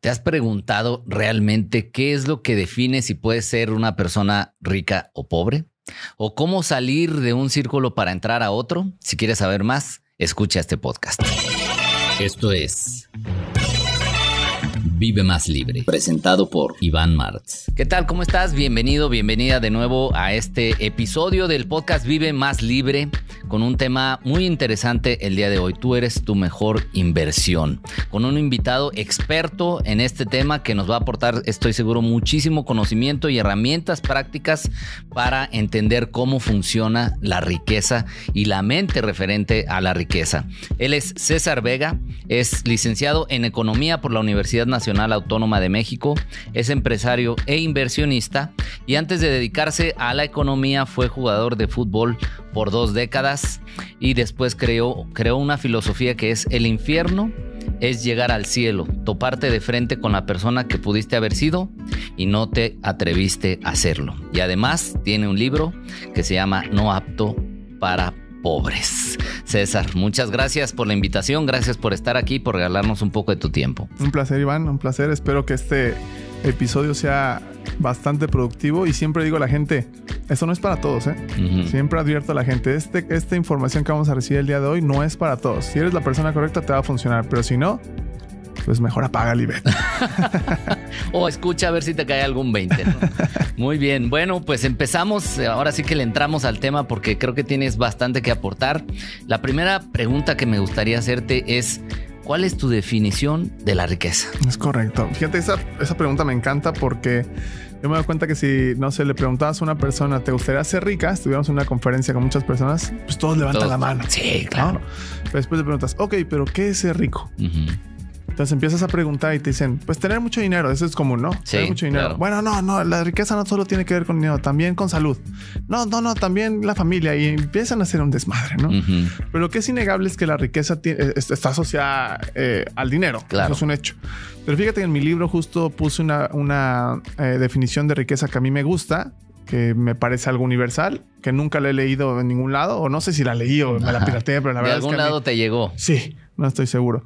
¿Te has preguntado realmente qué es lo que define si puedes ser una persona rica o pobre? ¿O cómo salir de un círculo para entrar a otro? Si quieres saber más, escucha este podcast. Esto es Vive más libre. Presentado por Iván Martz. ¿Qué tal? ¿Cómo estás? Bienvenido, bienvenida de nuevo a este episodio del podcast Vive más libre con un tema muy interesante el día de hoy. Tú eres tu mejor inversión. Con un invitado experto en este tema que nos va a aportar, estoy seguro, muchísimo conocimiento y herramientas prácticas para entender cómo funciona la riqueza y la mente referente a la riqueza. Él es César Vega, es licenciado en Economía por la Universidad Nacional Autónoma de México, es empresario e inversionista y antes de dedicarse a la economía fue jugador de fútbol por dos décadas y después creó, creó una filosofía que es el infierno es llegar al cielo, toparte de frente con la persona que pudiste haber sido y no te atreviste a hacerlo. Y además tiene un libro que se llama No apto para pobres. César, muchas gracias por la invitación, gracias por estar aquí, por regalarnos un poco de tu tiempo. Un placer, Iván, un placer. Espero que este episodio sea bastante productivo y siempre digo a la gente, esto no es para todos, ¿eh? Siempre advierto a la gente, este, esta información que vamos a recibir el día de hoy no es para todos. Si eres la persona correcta te va a funcionar, pero si no, pues mejor apaga el ve. o escucha a ver si te cae algún 20. Muy bien, bueno, pues empezamos. Ahora sí que le entramos al tema porque creo que tienes bastante que aportar. La primera pregunta que me gustaría hacerte es... ¿Cuál es tu definición de la riqueza? Es correcto. Fíjate, esa, esa pregunta me encanta porque yo me doy cuenta que si, no sé, le preguntabas a una persona, ¿te gustaría ser rica? Estuviéramos en una conferencia con muchas personas, pues todos levantan la mano. Sí, claro. Pero después le preguntas, ok, pero ¿qué es ser rico? Entonces empiezas a preguntar y te dicen, pues tener mucho dinero, eso es común, ¿no? Sí, tener mucho dinero. Bueno, no, no, la riqueza no solo tiene que ver con dinero, también con salud. No, no, no, también la familia y empiezan a hacer un desmadre, ¿no? Pero lo que es innegable es que la riqueza eh, está asociada eh, al dinero. Claro. Eso es un hecho. Pero fíjate que en mi libro justo puse una, eh, definición de riqueza que a mí me gusta, que me parece algo universal, que nunca la he leído en ningún lado, o no sé si la leí o me la pirateé, pero la verdad. De algún lado te llegó. Sí, no estoy seguro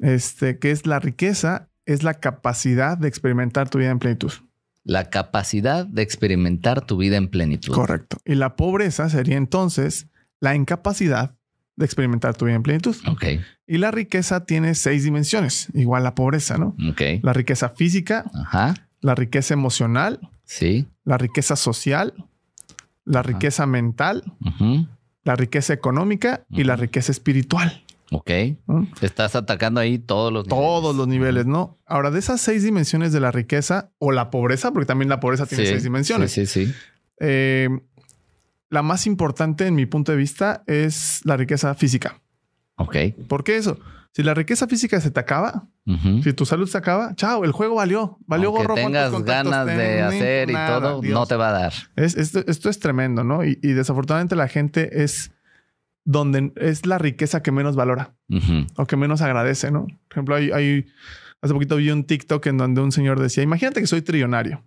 este, que es la riqueza, es la capacidad de experimentar tu vida en plenitud. La capacidad de experimentar tu vida en plenitud. Correcto. Y la pobreza sería entonces la incapacidad de experimentar tu vida en plenitud. Y la riqueza tiene seis dimensiones, igual la pobreza, ¿no? La riqueza física, la riqueza emocional, sí. la riqueza social, la riqueza mental, la riqueza económica y la riqueza espiritual. Ok. Mm. Estás atacando ahí todos los todos niveles. Todos los niveles, ¿no? Ahora, de esas seis dimensiones de la riqueza o la pobreza, porque también la pobreza tiene seis dimensiones. Sí, sí, sí. Eh, la más importante, en mi punto de vista, es la riqueza física. Ok. ¿Por qué eso? Si la riqueza física se te acaba, si tu salud se acaba, chao, el juego valió, valió Aunque gorro. tengas ganas de hacer y todo, no te va a dar. esto, es tremendo, ¿no? y, desafortunadamente la gente es donde es la riqueza que menos valora o que menos agradece, ¿no? Por ejemplo, hay, hace poquito vi un TikTok en donde un señor decía, imagínate que soy trillonario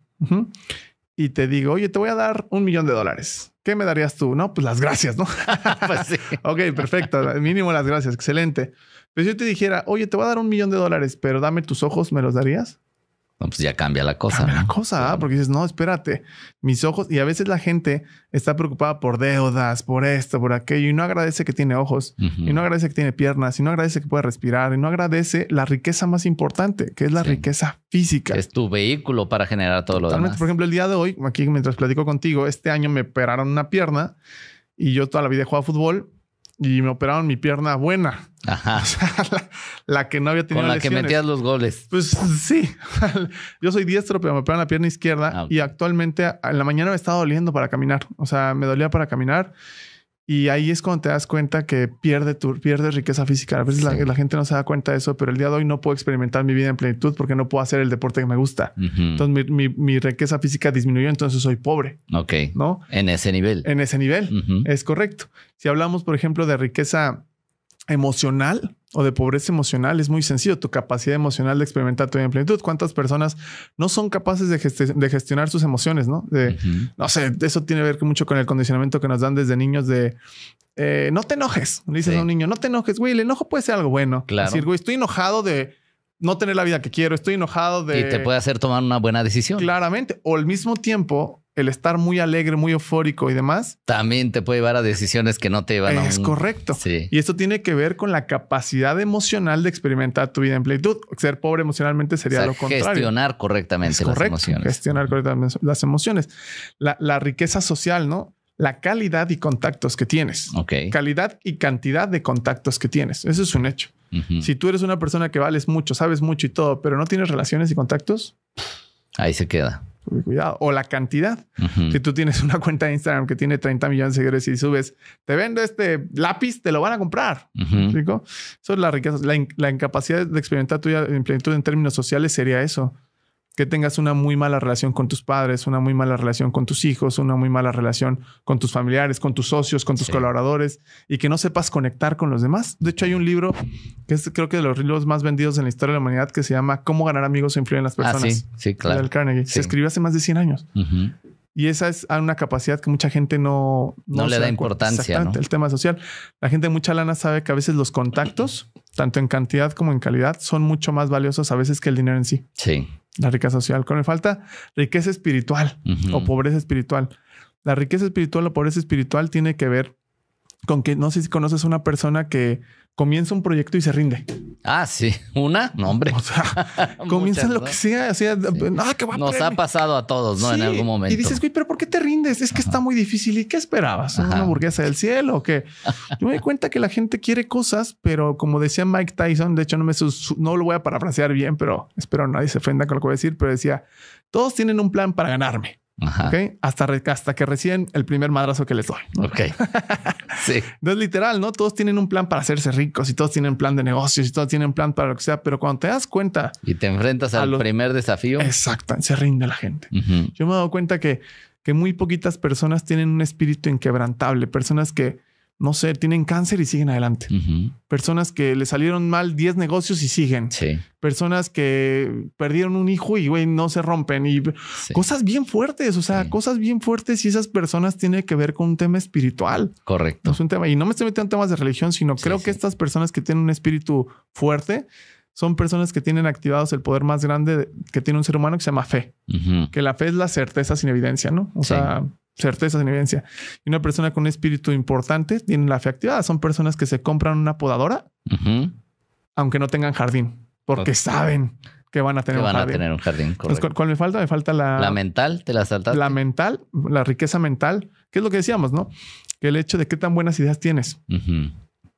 y te digo, oye, te voy a dar un millón de dólares. ¿Qué me darías tú? No, pues las gracias, ¿no? Pues ok, perfecto. Mínimo las gracias. Excelente. Pero si yo te dijera, oye, te voy a dar un millón de dólares, pero dame tus ojos, ¿me los darías? pues ya cambia la cosa. Cambia la cosa, porque dices, no, espérate, mis ojos, y a veces la gente está preocupada por deudas, por esto, por aquello, y no agradece que tiene ojos, y no agradece que tiene piernas, y no agradece que puede respirar, y no agradece la riqueza más importante, que es la riqueza física. Es tu vehículo para generar todo lo demás. Por ejemplo, el día de hoy, aquí mientras platico contigo, este año me operaron una pierna y yo toda la vida he jugado fútbol y me operaron mi pierna buena. Ajá. O sea, la, que no había tenido Con la que metías los goles. Pues sí. Yo soy diestro, pero me operaron la pierna izquierda ah, y actualmente en la mañana me estaba doliendo para caminar. O sea, me dolía para caminar y ahí es cuando te das cuenta que pierde tu, pierdes riqueza física. A veces la, gente no se da cuenta de eso, pero el día de hoy no puedo experimentar mi vida en plenitud porque no puedo hacer el deporte que me gusta. Entonces mi, mi, riqueza física disminuyó, entonces soy pobre. Ok. ¿No? En ese nivel. En ese nivel. Es correcto. Si hablamos, por ejemplo, de riqueza emocional, o de pobreza emocional es muy sencillo, tu capacidad emocional de experimentar tu vida en plenitud. ¿Cuántas personas no son capaces de, gestionar sus emociones? ¿no? De, no sé, eso tiene que ver mucho con el condicionamiento que nos dan desde niños de eh, no te enojes. Le dices a un niño, no te enojes, güey, el enojo puede ser algo bueno. Claro. decir, güey, estoy enojado de no tener la vida que quiero, estoy enojado de... Y te puede hacer tomar una buena decisión. Claramente, o al mismo tiempo el estar muy alegre, muy eufórico y demás. También te puede llevar a decisiones que no te van a. Es correcto. Sí. Y esto tiene que ver con la capacidad emocional de experimentar tu vida en plenitud. Ser pobre emocionalmente sería lo contrario. Gestionar correctamente las emociones. Gestionar correctamente las emociones. La, riqueza social, ¿no? La calidad y contactos que tienes. Calidad y cantidad de contactos que tienes. Eso es un hecho. Si tú eres una persona que vales mucho, sabes mucho y todo, pero no tienes relaciones y contactos, ahí se queda cuidado. O la cantidad. que Si tú tienes una cuenta de Instagram que tiene 30 millones de seguidores y subes, te vendo este lápiz, te lo van a comprar. Eso es la riqueza. La, la, incapacidad de experimentar tuya en plenitud en términos sociales sería eso que tengas una muy mala relación con tus padres, una muy mala relación con tus hijos, una muy mala relación con tus familiares, con tus socios, con tus colaboradores y que no sepas conectar con los demás. De hecho, hay un libro que es creo que de los libros más vendidos en la historia de la humanidad que se llama Cómo ganar amigos e influir en las personas. Ah, sí, sí, claro. Carnegie. Se escribió hace más de 100 años. Y esa es una capacidad que mucha gente no... No, le da importancia. ¿no? El tema social. La gente de mucha lana sabe que a veces los contactos, tanto en cantidad como en calidad, son mucho más valiosos a veces que el dinero en sí. Sí la riqueza social, con le falta riqueza espiritual o pobreza espiritual. La riqueza espiritual o pobreza espiritual tiene que ver con que no sé si conoces una persona que comienza un proyecto y se rinde. Ah, sí. ¿Una? No, hombre. O sea, comienza lo que sea. Ah, Nos ha pasado a todos, ¿no? En algún momento. Y dices, güey, pero ¿por qué te rindes? Es que está muy difícil. ¿Y qué esperabas? ¿Una hamburguesa del cielo o qué? Yo me doy cuenta que la gente quiere cosas, pero como decía Mike Tyson, de hecho no, me no lo voy a parafrasear bien, pero espero nadie se ofenda con lo que voy a decir, pero decía, todos tienen un plan para ganarme. Hasta, que recién el primer madrazo que les doy. Ok. sí. Entonces, literal, ¿no? Todos tienen un plan para hacerse ricos y todos tienen plan de negocios y todos tienen plan para lo que sea, pero cuando te das cuenta... Y te enfrentas al primer desafío. Exacto, se rinde la gente. Yo me he dado cuenta que, que muy poquitas personas tienen un espíritu inquebrantable, personas que no sé, tienen cáncer y siguen adelante. Personas que le salieron mal 10 negocios y siguen. Sí. Personas que perdieron un hijo y, güey, no se rompen. Y cosas bien fuertes, o sea, cosas bien fuertes y esas personas tienen que ver con un tema espiritual. Correcto. es un tema, y no me estoy metiendo en temas de religión, sino creo que estas personas que tienen un espíritu fuerte son personas que tienen activados el poder más grande que tiene un ser humano que se llama fe. Que la fe es la certeza sin evidencia, ¿no? O sea, certeza en evidencia. Y una persona con un espíritu importante tiene la fe activada. Son personas que se compran una podadora, aunque no tengan jardín, porque saben que van a tener un jardín. ¿cuál, me falta? Me falta la... mental, te la saltaste. La mental, la riqueza mental, que es lo que decíamos, ¿no? Que el hecho de qué tan buenas ideas tienes,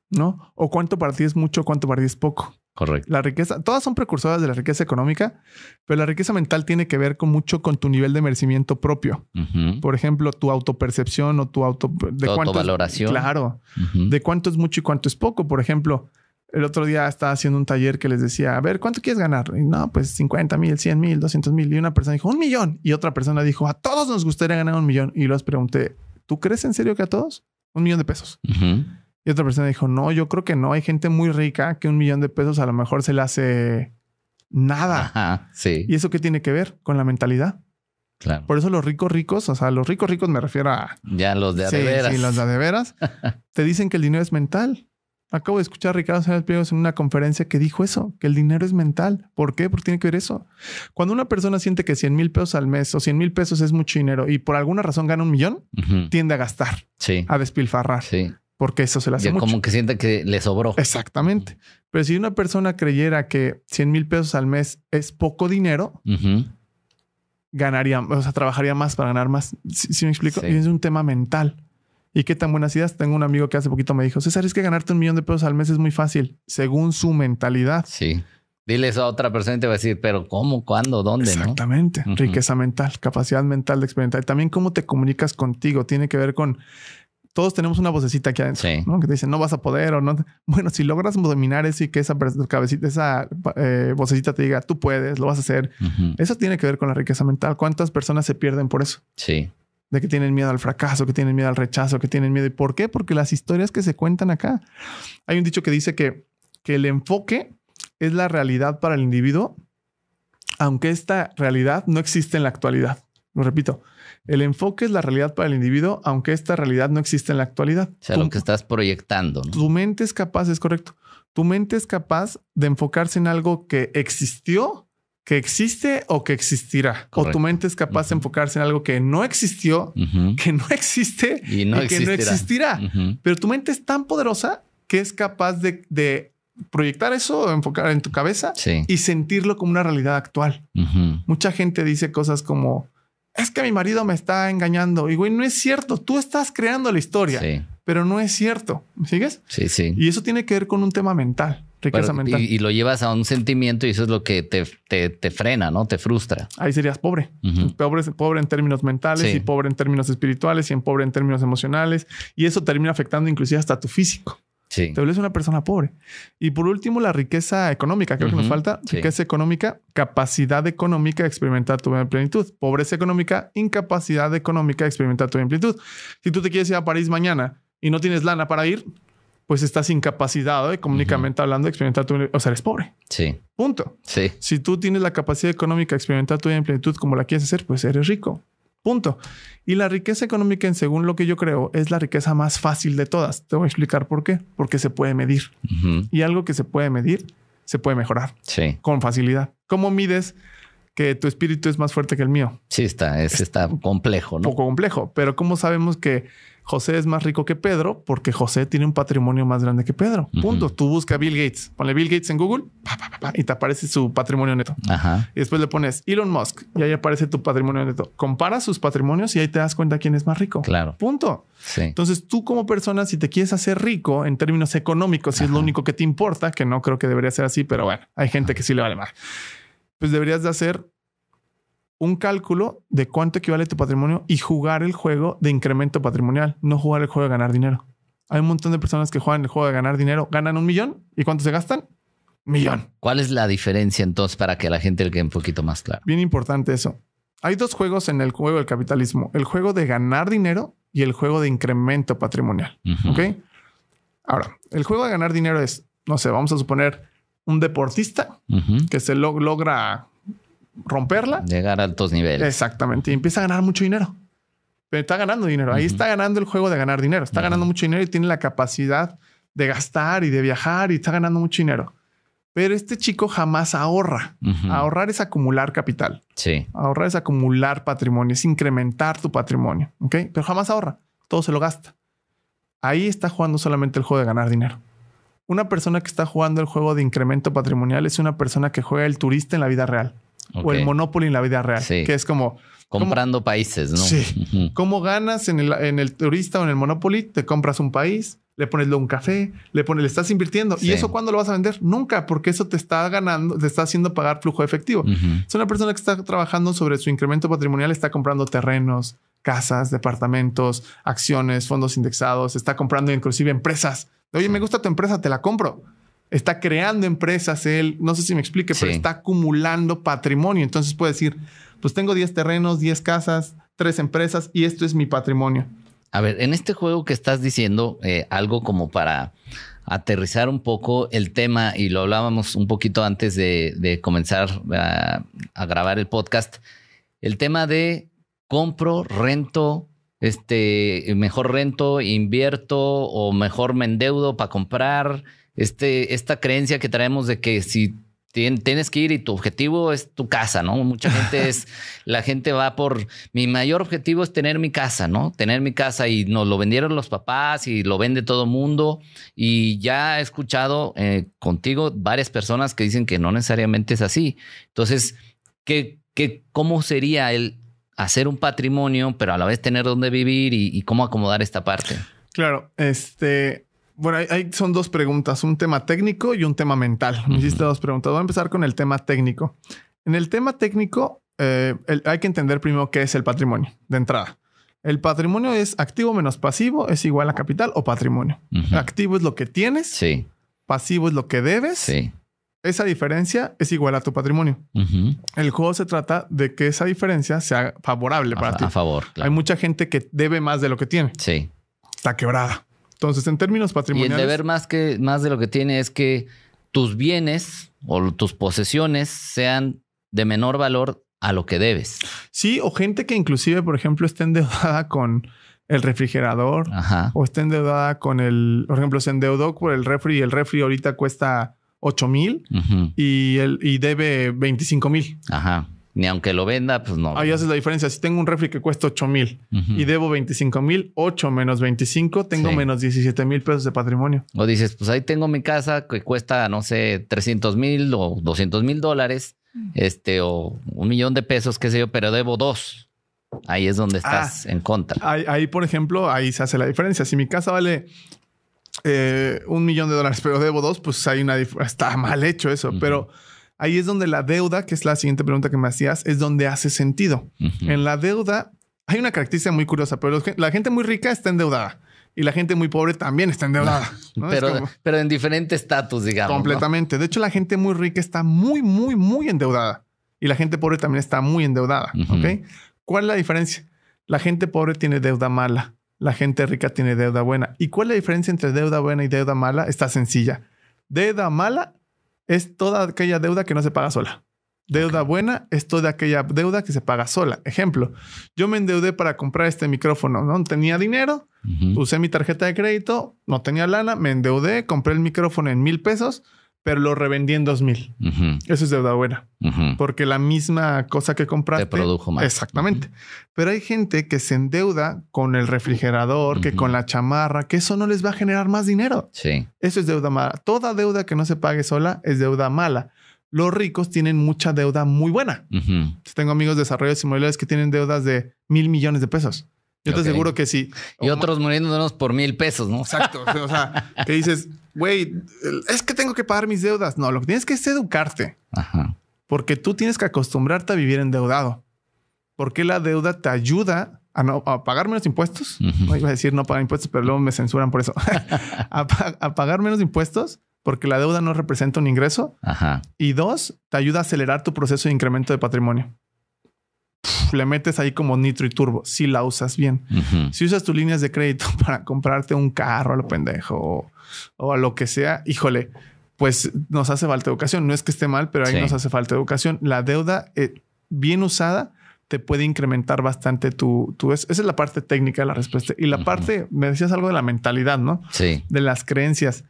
¿no? O cuánto para es mucho, cuánto para es poco. Correcto. La riqueza, todas son precursoras de la riqueza económica, pero la riqueza mental tiene que ver con mucho con tu nivel de merecimiento propio. Por ejemplo, tu autopercepción o tu auto de autovaloración. claro, de cuánto es mucho y cuánto es poco. Por ejemplo, el otro día estaba haciendo un taller que les decía, a ver, ¿cuánto quieres ganar? Y no, pues 50 mil, 100 mil, 200 mil. Y una persona dijo, un millón. Y otra persona dijo, a todos nos gustaría ganar un millón. Y los pregunté, ¿tú crees en serio que a todos? Un millón de pesos. Y otra persona dijo, no, yo creo que no. Hay gente muy rica que un millón de pesos a lo mejor se le hace nada. sí. ¿Y eso qué tiene que ver con la mentalidad? Claro. Por eso los ricos ricos, o sea, los ricos ricos me refiero a... Ya los de adeveras. Sí, los de veras te dicen que el dinero es mental. Acabo de escuchar a Ricardo Sánchez Pliegos en una conferencia que dijo eso, que el dinero es mental. ¿Por qué? Porque tiene que ver eso. Cuando una persona siente que 100 mil pesos al mes o 100 mil pesos es mucho dinero y por alguna razón gana un millón, tiende a gastar, a despilfarrar. Sí porque eso se le hace Como que siente que le sobró. Exactamente. Pero si una persona creyera que 100 mil pesos al mes es poco dinero, ganaría, o sea, trabajaría más para ganar más. Si, me explico, es un tema mental. ¿Y qué tan buenas ideas? Tengo un amigo que hace poquito me dijo, César, es que ganarte un millón de pesos al mes es muy fácil, según su mentalidad. Sí. Dile eso a otra persona y te va a decir, pero ¿cómo? ¿Cuándo? ¿Dónde? Exactamente. Riqueza mental, capacidad mental de experimentar. y También cómo te comunicas contigo. Tiene que ver con todos tenemos una vocecita aquí adentro, Que te dice, no vas a poder o no. Bueno, si logras dominar eso y que esa cabecita, esa eh, vocecita te diga, tú puedes, lo vas a hacer. Eso tiene que ver con la riqueza mental. ¿Cuántas personas se pierden por eso? Sí. De que tienen miedo al fracaso, que tienen miedo al rechazo, que tienen miedo. ¿Y por qué? Porque las historias que se cuentan acá. Hay un dicho que dice que, que el enfoque es la realidad para el individuo, aunque esta realidad no existe en la actualidad. Lo repito, el enfoque es la realidad para el individuo, aunque esta realidad no existe en la actualidad. O sea, lo que estás proyectando. Tu mente es capaz, es correcto. Tu mente es capaz de enfocarse en algo que existió, que existe o que existirá. O tu mente es capaz de enfocarse en algo que no existió, que no existe y, que no existirá. Pero tu mente es tan poderosa que es capaz de, proyectar eso, enfocar en tu cabeza y sentirlo como una realidad actual. Mucha gente dice cosas como es que mi marido me está engañando. Y güey, no es cierto. Tú estás creando la historia, pero no es cierto. ¿Me sigues? Sí, sí. Y eso tiene que ver con un tema mental. Riqueza mental. Y, lo llevas a un sentimiento y eso es lo que te, te, frena, ¿no? Te frustra. Ahí serías pobre. pobre. Pobre en términos mentales y pobre en términos espirituales y en pobre en términos emocionales. Y eso termina afectando inclusive hasta tu físico. Sí. Te vuelves una persona pobre. Y por último, la riqueza económica, creo que nos falta. Riqueza económica, capacidad económica de experimentar tu vida en plenitud. Pobreza económica, incapacidad económica de experimentar tu vida en plenitud. Si tú te quieres ir a París mañana y no tienes lana para ir, pues estás incapacitado eh, económicamente uh hablando de experimentar tu vida. O sea, eres pobre. Sí. Punto. Sí. Si tú tienes la capacidad económica de experimentar tu vida en plenitud como la quieres hacer, pues eres rico. Punto. Y la riqueza económica, en según lo que yo creo, es la riqueza más fácil de todas. Te voy a explicar por qué. Porque se puede medir. Y algo que se puede medir, se puede mejorar. Con facilidad. ¿Cómo mides que tu espíritu es más fuerte que el mío? Sí, está, es, está complejo, ¿no? Poco complejo. Pero ¿cómo sabemos que José es más rico que Pedro porque José tiene un patrimonio más grande que Pedro. Punto. Tú busca Bill Gates, ponle Bill Gates en Google y te aparece su patrimonio neto. Y después le pones Elon Musk y ahí aparece tu patrimonio neto. Compara sus patrimonios y ahí te das cuenta quién es más rico. Claro. Punto. Entonces tú como persona, si te quieres hacer rico en términos económicos, si es lo único que te importa, que no creo que debería ser así, pero bueno, hay gente que sí le vale más. Pues deberías de hacer un cálculo de cuánto equivale tu patrimonio y jugar el juego de incremento patrimonial, no jugar el juego de ganar dinero. Hay un montón de personas que juegan el juego de ganar dinero, ganan un millón y cuánto se gastan? Millón. ¿Cuál es la diferencia entonces para que la gente le quede un poquito más claro? Bien importante eso. Hay dos juegos en el juego del capitalismo, el juego de ganar dinero y el juego de incremento patrimonial. Ahora, el juego de ganar dinero es, no sé, vamos a suponer un deportista que se logra romperla. Llegar a altos niveles. Exactamente. Y empieza a ganar mucho dinero. Pero está ganando dinero. Ahí está ganando el juego de ganar dinero. Está ganando mucho dinero y tiene la capacidad de gastar y de viajar y está ganando mucho dinero. Pero este chico jamás ahorra. Ahorrar es acumular capital. Sí. Ahorrar es acumular patrimonio, es incrementar tu patrimonio. ¿Ok? Pero jamás ahorra. Todo se lo gasta. Ahí está jugando solamente el juego de ganar dinero. Una persona que está jugando el juego de incremento patrimonial es una persona que juega el turista en la vida real o el Monopoly en la vida real, que es como... Comprando países, ¿no? Sí. ¿Cómo ganas en el, turista o en el Monopoly? Te compras un país, le pones un café, le pones, le estás invirtiendo. ¿Y eso cuándo lo vas a vender? Nunca, porque eso te está ganando, te está haciendo pagar flujo efectivo. Es una persona que está trabajando sobre su incremento patrimonial, está comprando terrenos, casas, departamentos, acciones, fondos indexados, está comprando inclusive empresas. Oye, me gusta tu empresa, te la compro está creando empresas, él, no sé si me explique, pero está acumulando patrimonio. Entonces puede decir, pues tengo 10 terrenos, 10 casas, 3 empresas y esto es mi patrimonio. A ver, en este juego que estás diciendo, eh, algo como para aterrizar un poco el tema, y lo hablábamos un poquito antes de, comenzar a, eh, a, grabar el podcast, el tema de compro, rento, este, mejor rento, invierto o mejor me endeudo para comprar, este, esta creencia que traemos de que si tienes que ir y tu objetivo es tu casa, ¿no? Mucha gente es, la gente va por, mi mayor objetivo es tener mi casa, ¿no? Tener mi casa y nos lo vendieron los papás y lo vende todo el mundo. Y ya he escuchado eh, contigo varias personas que dicen que no necesariamente es así. Entonces, ¿qué, qué, ¿cómo sería el hacer un patrimonio, pero a la vez tener dónde vivir y cómo acomodar esta parte? Claro, este, bueno, ahí, son dos preguntas, un tema técnico y un tema mental. Me hiciste dos preguntas. Voy a empezar con el tema técnico. En el tema técnico, eh, hay que entender primero qué es el patrimonio, de entrada. El patrimonio es activo menos pasivo, es igual a capital o patrimonio. Activo es lo que tienes, sí. pasivo es lo que debes. Sí. Esa diferencia es igual a tu patrimonio. El juego se trata de que esa diferencia sea favorable para ti. A favor. Hay mucha gente que debe más de lo que tiene. Sí. Está quebrada. Entonces, en términos patrimoniales. Y el deber más, que, más de lo que tiene es que tus bienes o tus posesiones sean de menor valor a lo que debes. Sí, o gente que inclusive, por ejemplo, esté endeudada con el refrigerador o esté endeudada con el, por ejemplo, se endeudó por el refri y el refri ahorita cuesta 8 mil y, y debe 25 mil. Ajá ni aunque lo venda, pues no. Ahí haces la diferencia. Si tengo un refri que cuesta 8 mil y debo 25 mil, 8 menos 25, tengo menos 17 mil pesos de patrimonio. O dices, pues ahí tengo mi casa que cuesta, no sé, 300 mil o 200 mil dólares, mm. este, o un millón de pesos, qué sé yo, pero debo dos. Ahí es donde ah, estás en contra. Ahí, por ejemplo, ahí se hace la diferencia. Si mi casa vale eh, un millón de dólares, pero debo dos, pues hay una está mal hecho eso. Pero ahí es donde la deuda, que es la siguiente pregunta que me hacías, es donde hace sentido. En la deuda hay una característica muy curiosa, pero la gente muy rica está endeudada y la gente muy pobre también está endeudada. Pero, en diferente estatus, digamos. Completamente. De hecho, la gente muy rica está muy, muy, muy endeudada y la gente pobre también está muy endeudada. ¿Cuál es la diferencia? La gente pobre tiene deuda mala, la gente rica tiene deuda buena. ¿Y cuál es la diferencia entre deuda buena y deuda mala? Está sencilla. Deuda mala es toda aquella deuda que no se paga sola. Deuda buena es toda aquella deuda que se paga sola. Ejemplo, yo me endeudé para comprar este micrófono, no tenía dinero, usé mi tarjeta de crédito, no tenía lana, me endeudé, compré el micrófono en mil pesos, pero lo revendí en 2000. Eso es deuda buena, porque la misma cosa que compraste produjo más. Exactamente. Pero hay gente que se endeuda con el refrigerador, que con la chamarra, que eso no les va a generar más dinero. Sí. Eso es deuda mala. Toda deuda que no se pague sola es deuda mala. Los ricos tienen mucha deuda muy buena. Tengo amigos de desarrolladores inmobiliarios que tienen deudas de mil millones de pesos. Yo te aseguro que sí. Y otros muriéndonos por mil pesos, ¿no? Exacto. O sea, que dices, güey, es que tengo que pagar mis deudas. No, lo que tienes que es educarte. Porque tú tienes que acostumbrarte a vivir endeudado. Porque la deuda te ayuda a, no, pagar menos impuestos. no, iba a decir no pagar impuestos, pero luego me censuran por eso. a, a, pagar menos impuestos porque la deuda no representa un ingreso. Ajá. Y dos, te ayuda a acelerar tu proceso de incremento de patrimonio le metes ahí como nitro y turbo, si la usas bien. Si usas tus líneas de crédito para comprarte un carro a lo pendejo o, a lo que sea, híjole, pues nos hace falta educación. No es que esté mal, pero ahí nos hace falta educación. La deuda eh, bien usada te puede incrementar bastante tu, tu... Esa es la parte técnica de la respuesta. Y la parte, me decías algo de la mentalidad, ¿no? Sí. De las creencias.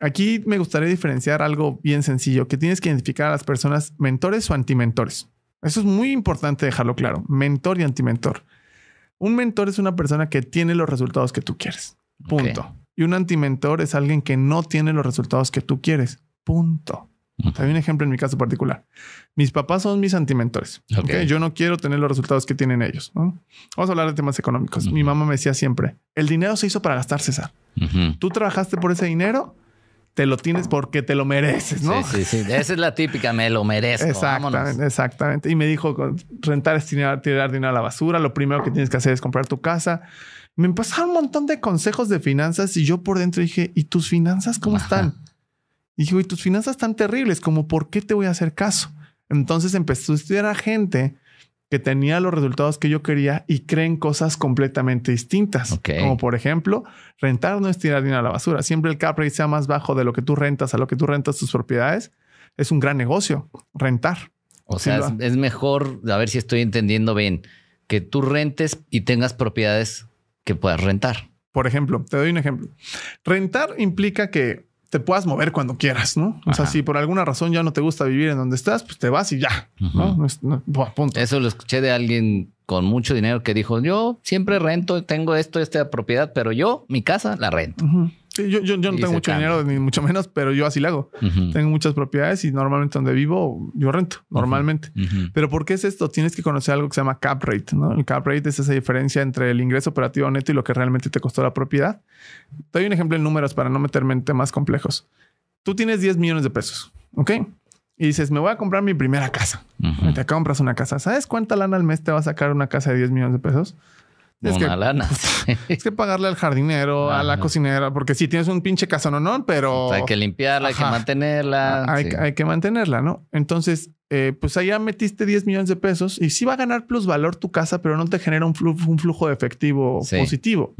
Aquí me gustaría diferenciar algo bien sencillo, que tienes que identificar a las personas mentores o antimentores. Eso es muy importante dejarlo claro. Mentor y antimentor. Un mentor es una persona que tiene los resultados que tú quieres. Punto. Y un antimentor es alguien que no tiene los resultados que tú quieres. Punto. Hay un ejemplo en mi caso particular. Mis papás son mis antimentores. Okay. Yo no quiero tener los resultados que tienen ellos. Vamos a hablar de temas económicos. Mi mamá me decía siempre, el dinero se hizo para gastar, César. Tú trabajaste por ese dinero te lo tienes porque te lo mereces, ¿no? Sí, sí, sí. Esa es la típica, me lo merezco. Exactamente, exactamente. Y me dijo, rentar es tirar, dinero a la basura, lo primero que tienes que hacer es comprar tu casa. Me pasaron un montón de consejos de finanzas y yo por dentro dije, ¿y tus finanzas cómo están? Y dije, ¿y tus finanzas están terribles? Como, ¿por qué te voy a hacer caso? Entonces empezó a estudiar a gente que tenía los resultados que yo quería y creen cosas completamente distintas. Como por ejemplo, rentar no es tirar dinero a la basura. Siempre el cap sea más bajo de lo que tú rentas a lo que tú rentas tus propiedades. Es un gran negocio rentar. O sea, es, mejor, a ver si estoy entendiendo bien, que tú rentes y tengas propiedades que puedas rentar. Por ejemplo, te doy un ejemplo. Rentar implica que te puedas mover cuando quieras, ¿no? O sea, si por alguna razón ya no te gusta vivir en donde estás, pues te vas y ya. ¿no? Pues, Eso lo escuché de alguien con mucho dinero que dijo, yo siempre rento, tengo esto, esta propiedad, pero yo mi casa la rento yo, no tengo mucho dinero, ni mucho menos, pero yo así lo hago. Tengo muchas propiedades y normalmente donde vivo yo rento, normalmente. Pero ¿por qué es esto? Tienes que conocer algo que se llama cap rate, ¿no? El cap rate es esa diferencia entre el ingreso operativo neto y lo que realmente te costó la propiedad. Te doy un ejemplo en números para no meterme en temas complejos. Tú tienes 10 millones de pesos, ¿ok? Y dices, me voy a comprar mi primera casa. Te compras una casa. ¿Sabes cuánta lana al mes te va a sacar una casa de 10 millones de pesos? Es que, lana. Es que pagarle al jardinero, a la cocinera, porque si tienes un pinche no pero. no, pues pero hay que limpiarla, hay que mantenerla. Ah, hay, que mantenerla, ¿no? Entonces, eh, pues allá metiste 10 millones de pesos y sí va a ganar plus valor tu casa, pero no te genera un flujo, de efectivo positivo.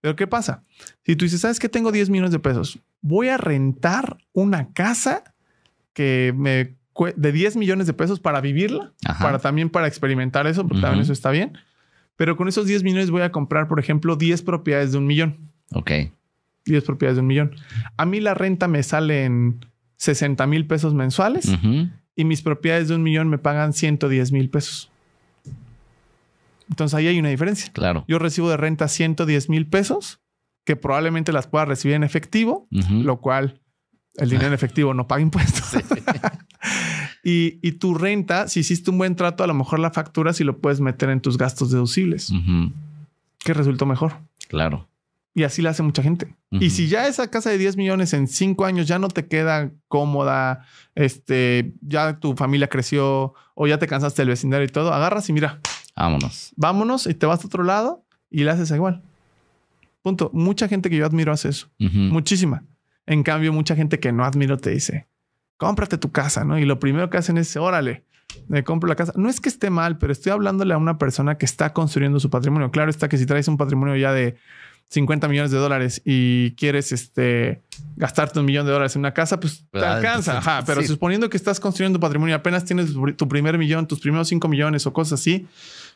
Pero ¿qué pasa? Si tú dices, ¿sabes que tengo 10 millones de pesos? Voy a rentar una casa que me de 10 millones de pesos para vivirla, para también para experimentar eso, porque también eso está bien. Pero con esos 10 millones voy a comprar, por ejemplo, 10 propiedades de un millón. Ok. 10 propiedades de un millón. A mí la renta me sale en 60 mil pesos mensuales y mis propiedades de un millón me pagan 110 mil pesos. Entonces ahí hay una diferencia. Claro. Yo recibo de renta 110 mil pesos que probablemente las pueda recibir en efectivo, lo cual el dinero en efectivo no paga impuestos. Y, tu renta, si hiciste un buen trato, a lo mejor la factura si lo puedes meter en tus gastos deducibles, que resultó mejor. Claro. Y así la hace mucha gente. Y si ya esa casa de 10 millones en 5 años ya no te queda cómoda, este, ya tu familia creció o ya te cansaste del vecindario y todo, agarras y mira. Vámonos. Vámonos y te vas a otro lado y la haces igual. Punto. Mucha gente que yo admiro hace eso. Muchísima. En cambio, mucha gente que no admiro te dice, cómprate tu casa, ¿no? Y lo primero que hacen es, órale, me compro la casa. No es que esté mal, pero estoy hablándole a una persona que está construyendo su patrimonio. Claro está que si traes un patrimonio ya de 50 millones de dólares y quieres este, gastarte un millón de dólares en una casa, pues te ah, alcanza. Ajá, pero suponiendo que estás construyendo patrimonio y apenas tienes tu primer millón, tus primeros 5 millones o cosas así,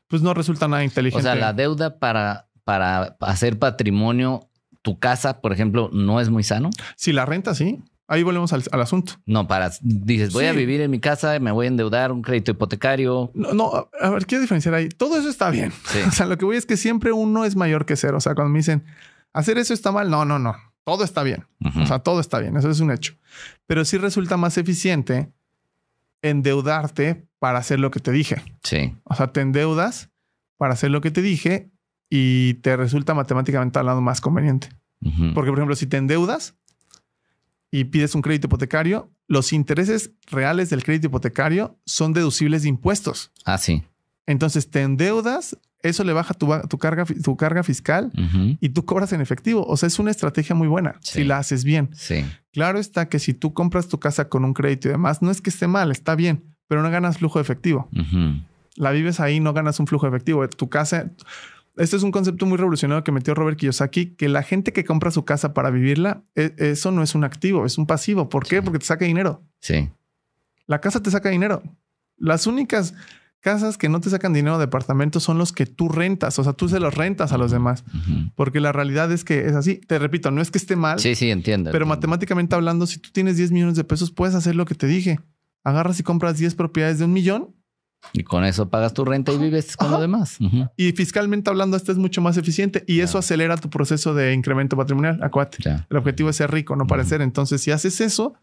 pues no resulta nada inteligente. O sea, la deuda para, para hacer patrimonio, tu casa, por ejemplo, no es muy sano. Si la renta, sí ahí volvemos al, asunto. No para... Dices, voy a vivir en mi casa, me voy a endeudar un crédito hipotecario. No, no a ver, quiero diferenciar ahí. Todo eso está bien. O sea, lo que voy es que siempre uno es mayor que cero. O sea, cuando me dicen, hacer eso está mal, no, no, no. Todo está bien. O sea, todo está bien. Eso es un hecho. Pero sí resulta más eficiente endeudarte para hacer lo que te dije. Sí. O sea, te endeudas para hacer lo que te dije y te resulta matemáticamente hablando más conveniente. Porque, por ejemplo, si te endeudas, y pides un crédito hipotecario, los intereses reales del crédito hipotecario son deducibles de impuestos. Ah, sí. Entonces te endeudas, eso le baja tu, carga, tu carga fiscal y tú cobras en efectivo. O sea, es una estrategia muy buena si la haces bien. Sí. Claro está que si tú compras tu casa con un crédito y demás, no es que esté mal, está bien, pero no ganas flujo efectivo. La vives ahí, no ganas un flujo de efectivo. Tu casa este es un concepto muy revolucionario que metió Robert Kiyosaki, que la gente que compra su casa para vivirla, e, eso no es un activo, es un pasivo. ¿Por qué? Porque te saca dinero. Sí. La casa te saca dinero. Las únicas casas que no te sacan dinero de apartamentos son los que tú rentas, o sea, tú se los rentas a los demás, porque la realidad es que es así. Te repito, no es que esté mal. Sí, sí, entiendo. Pero matemáticamente hablando, si tú tienes 10 millones de pesos, puedes hacer lo que te dije. Agarras y compras 10 propiedades de un millón y con eso pagas tu renta y vives con lo demás. Y fiscalmente hablando, esto es mucho más eficiente y eso acelera tu proceso de incremento patrimonial. Acuate. El objetivo es ser rico, no parecer. Entonces, si haces eso,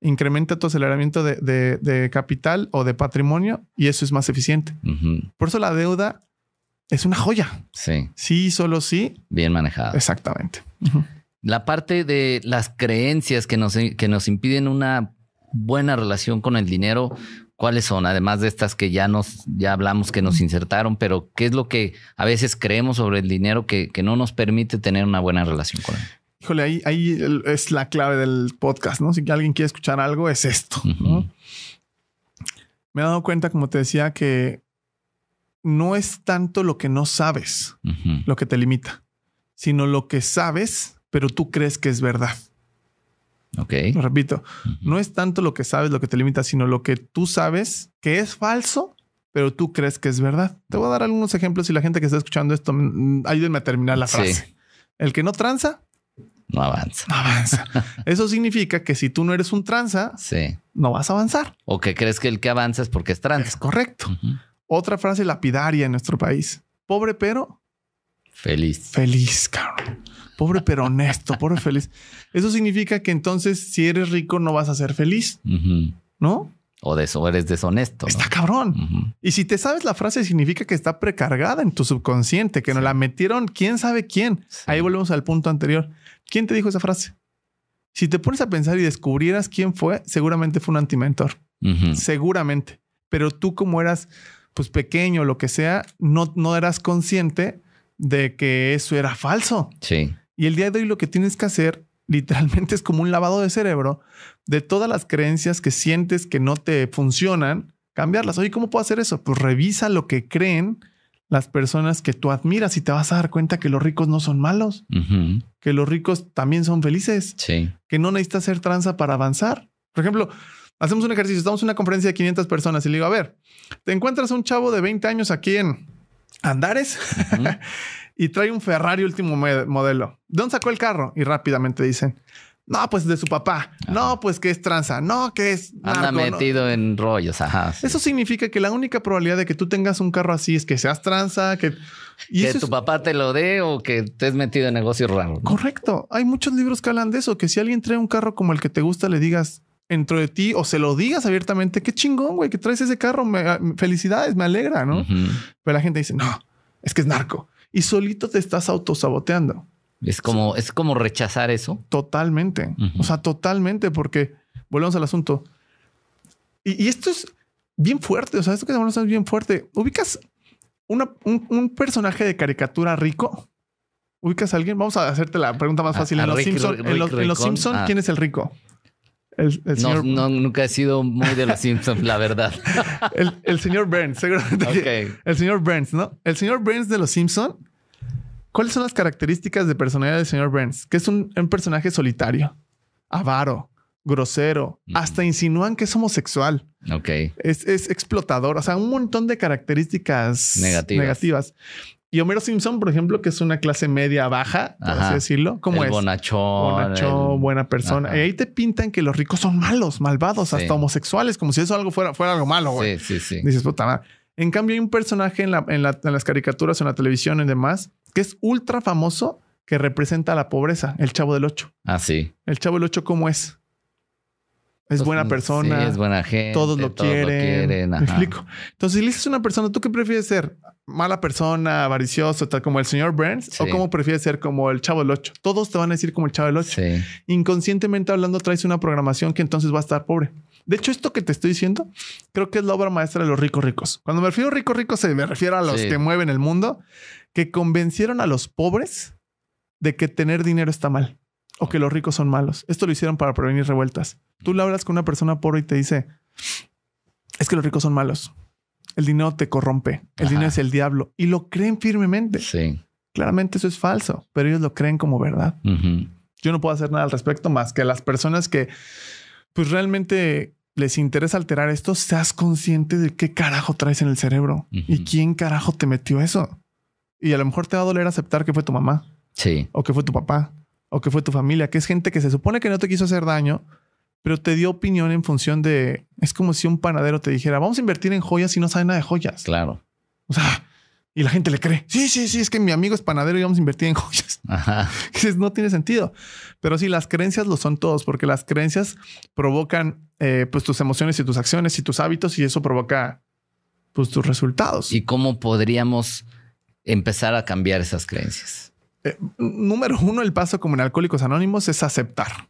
incrementa tu aceleramiento de, capital o de patrimonio y eso es más eficiente. Por eso la deuda es una joya. Sí. Sí, solo sí. Bien manejada. Exactamente. La parte de las creencias que nos, que nos impiden una buena relación con el dinero ¿Cuáles son? Además de estas que ya nos, ya hablamos que nos insertaron, pero ¿qué es lo que a veces creemos sobre el dinero que, no nos permite tener una buena relación con él? Híjole, ahí, ahí es la clave del podcast, ¿no? Si alguien quiere escuchar algo, es esto. Me he dado cuenta, como te decía, que no es tanto lo que no sabes lo que te limita, sino lo que sabes, pero tú crees que es verdad. Ok. repito, no es tanto lo que sabes lo que te limita, sino lo que tú sabes que es falso, pero tú crees que es verdad. Te voy a dar algunos ejemplos y la gente que está escuchando esto, mm, mm, ayúdenme a terminar la frase. El que no tranza, no avanza. avanza. Eso significa que si tú no eres un tranza, no vas a avanzar. O que crees que el que avanza es porque es tranza. Es correcto. Otra frase lapidaria en nuestro país. Pobre pero Feliz. Feliz, cabrón. Pobre pero honesto, pobre feliz. Eso significa que entonces si eres rico no vas a ser feliz, ¿no? O de eso eres deshonesto. Está cabrón. Y si te sabes la frase, significa que está precargada en tu subconsciente, que nos la metieron quién sabe quién. Ahí volvemos al punto anterior. ¿Quién te dijo esa frase? Si te pones a pensar y descubrieras quién fue, seguramente fue un antimentor. Seguramente. Pero tú como eras pues pequeño, lo que sea, no, no eras consciente de que eso era falso. Sí. Y el día de hoy lo que tienes que hacer literalmente es como un lavado de cerebro de todas las creencias que sientes que no te funcionan, cambiarlas. Oye, ¿cómo puedo hacer eso? Pues revisa lo que creen las personas que tú admiras y te vas a dar cuenta que los ricos no son malos, que los ricos también son felices, que no necesitas hacer tranza para avanzar. Por ejemplo, hacemos un ejercicio, estamos en una conferencia de 500 personas y le digo, a ver, te encuentras a un chavo de 20 años aquí en Andares y trae un Ferrari último modelo. ¿De dónde sacó el carro? Y rápidamente dicen, no, pues de su papá. No, pues que es tranza. No, que es. Anda metido en rollos. Ajá. Eso significa que la única probabilidad de que tú tengas un carro así es que seas tranza, que. Y que tu papá te lo dé o que te estés metido en negocios raros. Correcto. Hay muchos libros que hablan de eso, que si alguien trae un carro como el que te gusta, le digas, dentro de ti o se lo digas abiertamente, qué chingón, güey, que traes ese carro, ah, felicidades, me alegra, ¿no? Pero la gente dice, no, es que es narco. Y solito te estás autosaboteando. Es como, es como rechazar eso. Totalmente. O sea, totalmente, porque volvemos al asunto. Y, esto es bien fuerte. O sea, esto que estamos es bien fuerte. Ubicas un, personaje de caricatura rico. Ubicas a alguien. Vamos a hacerte la pregunta más fácil. en, los Simpson, los ah. ¿quién es el rico? no, nunca he sido muy de los Simpsons, la verdad. el, señor Burns, seguramente. El señor Burns, ¿no? El señor Burns de los Simpsons. ¿Cuáles son las características de personalidad del señor Burns? Que es un, personaje solitario, avaro, grosero, hasta insinúan que es homosexual. Ok. Es, es, explotador, o sea, un montón de características negativas. Y Homero Simpson, por ejemplo, que es una clase media baja, por así decirlo, como es bonachón, bonachón buena persona. Y ahí te pintan que los ricos son malos, malvados, hasta homosexuales, como si eso algo fuera, fuera algo malo. Güey. Sí, sí, sí. Dices, puta madre. En cambio, hay un personaje en, las caricaturas, en la televisión y demás, que es ultra famoso, que representa la pobreza, el chavo del Ocho. Ah, sí. El chavo del Ocho, ¿cómo es? Es buena persona. Sí, es buena gente. Todos lo quieren. Lo quieren explico. Entonces, si le dices una persona, ¿tú qué prefieres ser? ¿Mala persona, avaricioso, tal como el señor Burns? ¿O cómo prefieres ser como el chavo del 8? Todos te van a decir como el chavo del 8. Inconscientemente hablando, traes una programación que entonces va a estar pobre. De hecho, esto que te estoy diciendo, creo que es la obra maestra de los ricos ricos. Cuando me refiero a ricos ricos, se eh, me refiero a los que mueven el mundo, que convencieron a los pobres de que tener dinero está mal o que los ricos son malos. Esto lo hicieron para prevenir revueltas. Tú le hablas con una persona pobre y te dice, es que los ricos son malos. El dinero te corrompe. El dinero es el diablo. Y lo creen firmemente. Sí. Claramente eso es falso, pero ellos lo creen como verdad. Yo no puedo hacer nada al respecto más que a las personas que pues realmente les interesa alterar esto, seas consciente de qué carajo traes en el cerebro y quién carajo te metió eso. Y a lo mejor te va a doler aceptar que fue tu mamá. Sí. O que fue tu papá o que fue tu familia, que es gente que se supone que no te quiso hacer daño, pero te dio opinión en función de. Es como si un panadero te dijera, vamos a invertir en joyas y no sabe nada de joyas. Claro. O sea, y la gente le cree. Sí, sí, sí, es que mi amigo es panadero y vamos a invertir en joyas. Ajá. no tiene sentido. Pero sí, las creencias lo son todos, porque las creencias provocan eh, pues tus emociones y tus acciones y tus hábitos y eso provoca pues tus resultados. ¿Y cómo podríamos empezar a cambiar esas creencias? Eh, número uno, el paso como en Alcohólicos Anónimos es aceptar.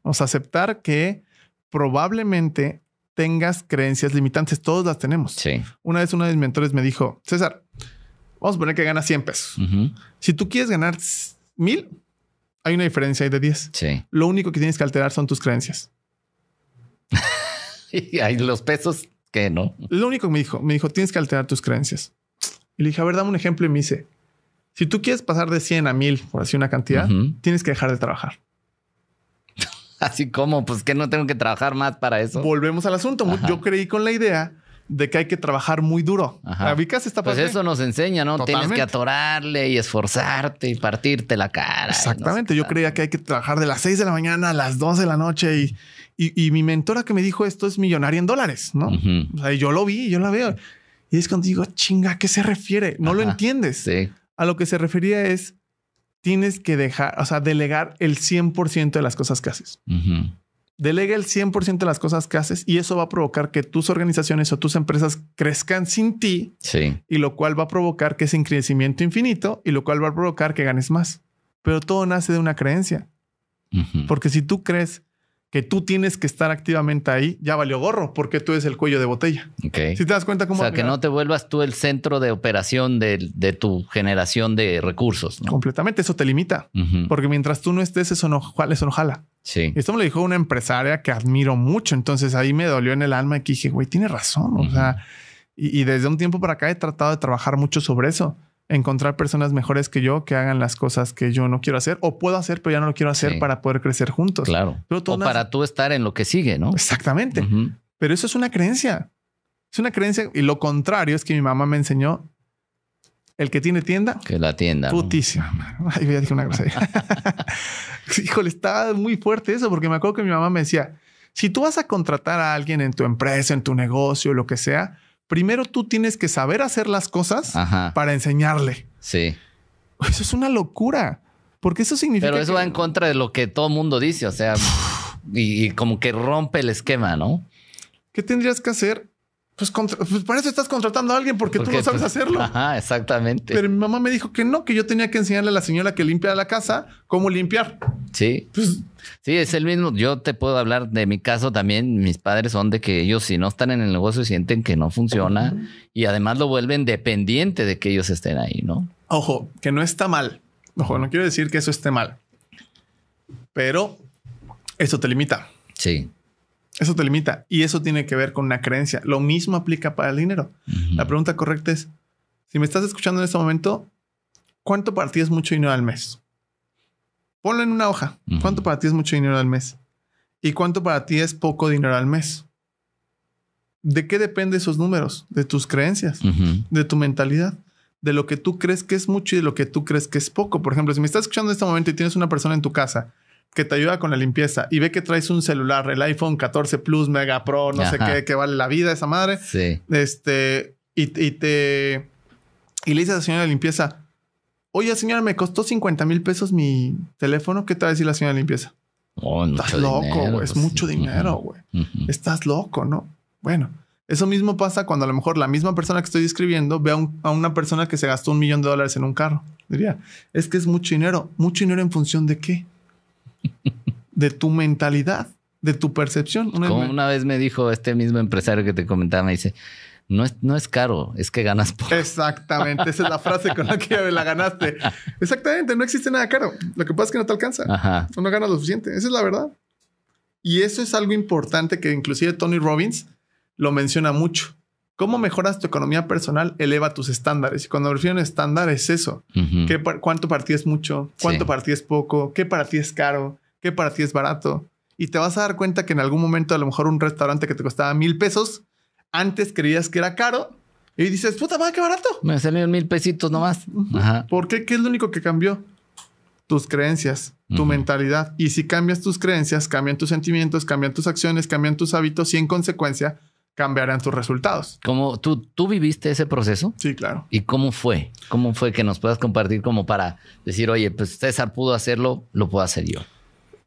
O sea, aceptar que probablemente tengas creencias limitantes. Todos las tenemos. Sí. Una vez uno de mis mentores me dijo, César, vamos a poner que ganas 100 pesos. Si tú quieres ganar 1000, hay una diferencia ahí de 10. Sí. Lo único que tienes que alterar son tus creencias. y hay los pesos que no. Lo único que me dijo, me dijo, tienes que alterar tus creencias. Y le dije, a ver, dame un ejemplo. Y me dice, si tú quieres pasar de 100 a 1000, por así una cantidad, tienes que dejar de trabajar. Así como, pues que no tengo que trabajar más para eso. Volvemos al asunto. Yo creí con la idea de que hay que trabajar muy duro. Ajá. está. Pues eso nos enseña, ¿no? Tienes que atorarle y esforzarte y partirte la cara. Exactamente. Yo creía que hay que trabajar de las 6 de la mañana a las 2 de la noche y, y, mi mentora que me dijo esto es millonaria en dólares, ¿no? yo lo vi, yo la veo. Y es cuando digo, ah, chinga, ¿a qué se refiere? No lo entiendes. Sí a lo que se refería es, tienes que dejar, o sea, delegar el 100% de las cosas que haces. Delega el 100% de las cosas que haces y eso va a provocar que tus organizaciones o tus empresas crezcan sin ti. Sí. Y lo cual va a provocar que es un crecimiento infinito y lo cual va a provocar que ganes más. Pero todo nace de una creencia. Porque si tú crees que tú tienes que estar activamente ahí, ya valió gorro, porque tú eres el cuello de botella. Si te das cuenta cómo... O sea, que no te vuelvas tú el centro de operación de, tu generación de recursos. Completamente, eso te limita, porque mientras tú no estés, eso no, jala. Sí. Esto me lo dijo una empresaria que admiro mucho, entonces ahí me dolió en el alma y dije, güey, tiene razón, o sea, y, desde un tiempo para acá he tratado de trabajar mucho sobre eso encontrar personas mejores que yo que hagan las cosas que yo no quiero hacer o puedo hacer, pero ya no lo quiero hacer para poder crecer juntos. Claro. o para tú estar en lo que sigue, ¿no? Exactamente. Pero eso es una creencia. Es una creencia y lo contrario es que mi mamá me enseñó el que tiene tienda. Que la tienda. Putísima. ya dije una cosa. Híjole, estaba muy fuerte eso porque me acuerdo que mi mamá me decía, si tú vas a contratar a alguien en tu empresa, en tu negocio, lo que sea, primero tú tienes que saber hacer las cosas para enseñarle. Sí. Eso es una locura. Porque eso significa. Pero eso va en contra de lo que todo el mundo dice, o sea, y, como que rompe el esquema, ¿no? ¿Qué tendrías que hacer? Pues, pues, para eso estás contratando a alguien porque, tú no sabes pues, hacerlo. Ajá, exactamente. Pero mi mamá me dijo que no, que yo tenía que enseñarle a la señora que limpia la casa cómo limpiar. Sí. Pues, sí, es el mismo. Yo te puedo hablar de mi caso también. Mis padres son de que ellos si no están en el negocio sienten que no funciona y además lo vuelven dependiente de que ellos estén ahí, ¿no? Ojo, que no está mal. Ojo, no quiero decir que eso esté mal. Pero eso te limita. Sí. Eso te limita y eso tiene que ver con una creencia. Lo mismo aplica para el dinero. La pregunta correcta es, si me estás escuchando en este momento, ¿cuánto para ti es mucho dinero al mes? Ponlo en una hoja. ¿Cuánto para ti es mucho dinero al mes? ¿Y cuánto para ti es poco dinero al mes? ¿De qué dependen esos números? De tus creencias, de tu mentalidad, de lo que tú crees que es mucho y de lo que tú crees que es poco. Por ejemplo, si me estás escuchando en este momento y tienes una persona en tu casa que te ayuda con la limpieza y ve que traes un celular, el iPhone 14 Plus Mega Pro, no sé qué, que vale la vida esa madre. Sí. Este, y, te. Y le dices a la señora de limpieza: Oye, señora, me costó 50 mil pesos mi teléfono. ¿Qué te va a decir la señora de limpieza? Oh, Estás loco, Es pues, mucho dinero, güey. Estás loco, ¿no? Bueno, eso mismo pasa cuando a lo mejor la misma persona que estoy describiendo ve a, a, una persona que se gastó un millón de dólares en un carro. Diría, es que es mucho dinero. ¿Mucho dinero en función de qué? de tu mentalidad, de tu percepción. Una Como una vez me dijo este mismo empresario que te comentaba, me dice, no es, no es caro, es que ganas poco. Exactamente, esa es la frase con la que la ganaste. Exactamente, no existe nada caro. Lo que pasa es que no te alcanza. No ganas lo suficiente. Esa es la verdad. Y eso es algo importante que inclusive Tony Robbins lo menciona mucho. ¿Cómo mejoras tu economía personal? Eleva tus estándares. Y cuando me refiero a estándar es eso. ¿Qué, ¿Cuánto para ti es mucho? ¿Cuánto para ti es poco? ¿Qué para ti es caro? ¿Qué para ti es barato? Y te vas a dar cuenta que en algún momento a lo mejor un restaurante que te costaba mil pesos, antes creías que era caro y dices, puta madre, qué barato. Me salieron mil pesitos nomás. ¿Por qué? ¿Qué es lo único que cambió? Tus creencias, tu mentalidad. Y si cambias tus creencias, cambian tus sentimientos, cambian tus acciones, cambian tus hábitos y en consecuencia cambiarán tus resultados. Como tú, tú viviste ese proceso. Sí, claro. ¿Y cómo fue? ¿Cómo fue que nos puedas compartir como para decir, oye, pues César pudo hacerlo, lo puedo hacer yo?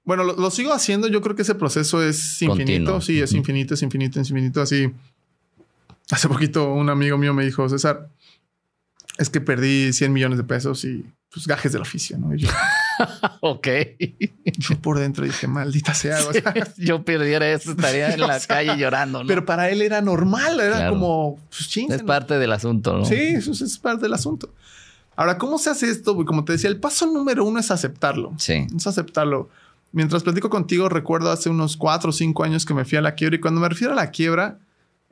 Bueno, lo, sigo haciendo. Yo creo que ese proceso es infinito. Sí, es infinito, es infinito, es infinito. Así, hace poquito un amigo mío me dijo, César, es que perdí 100 millones de pesos y pues gajes del oficio, ¿no? yo, ok. Yo por dentro dije, maldita sea. yo perdiera eso, estaría en la calle llorando. Pero para él era normal, era como... Pues, es parte del asunto, ¿no? Sí, eso es parte del asunto. Ahora, ¿cómo se hace esto? Como te decía, el paso número uno es aceptarlo. Sí. Es aceptarlo. Mientras platico contigo, recuerdo hace unos cuatro o cinco años que me fui a la quiebra y cuando me refiero a la quiebra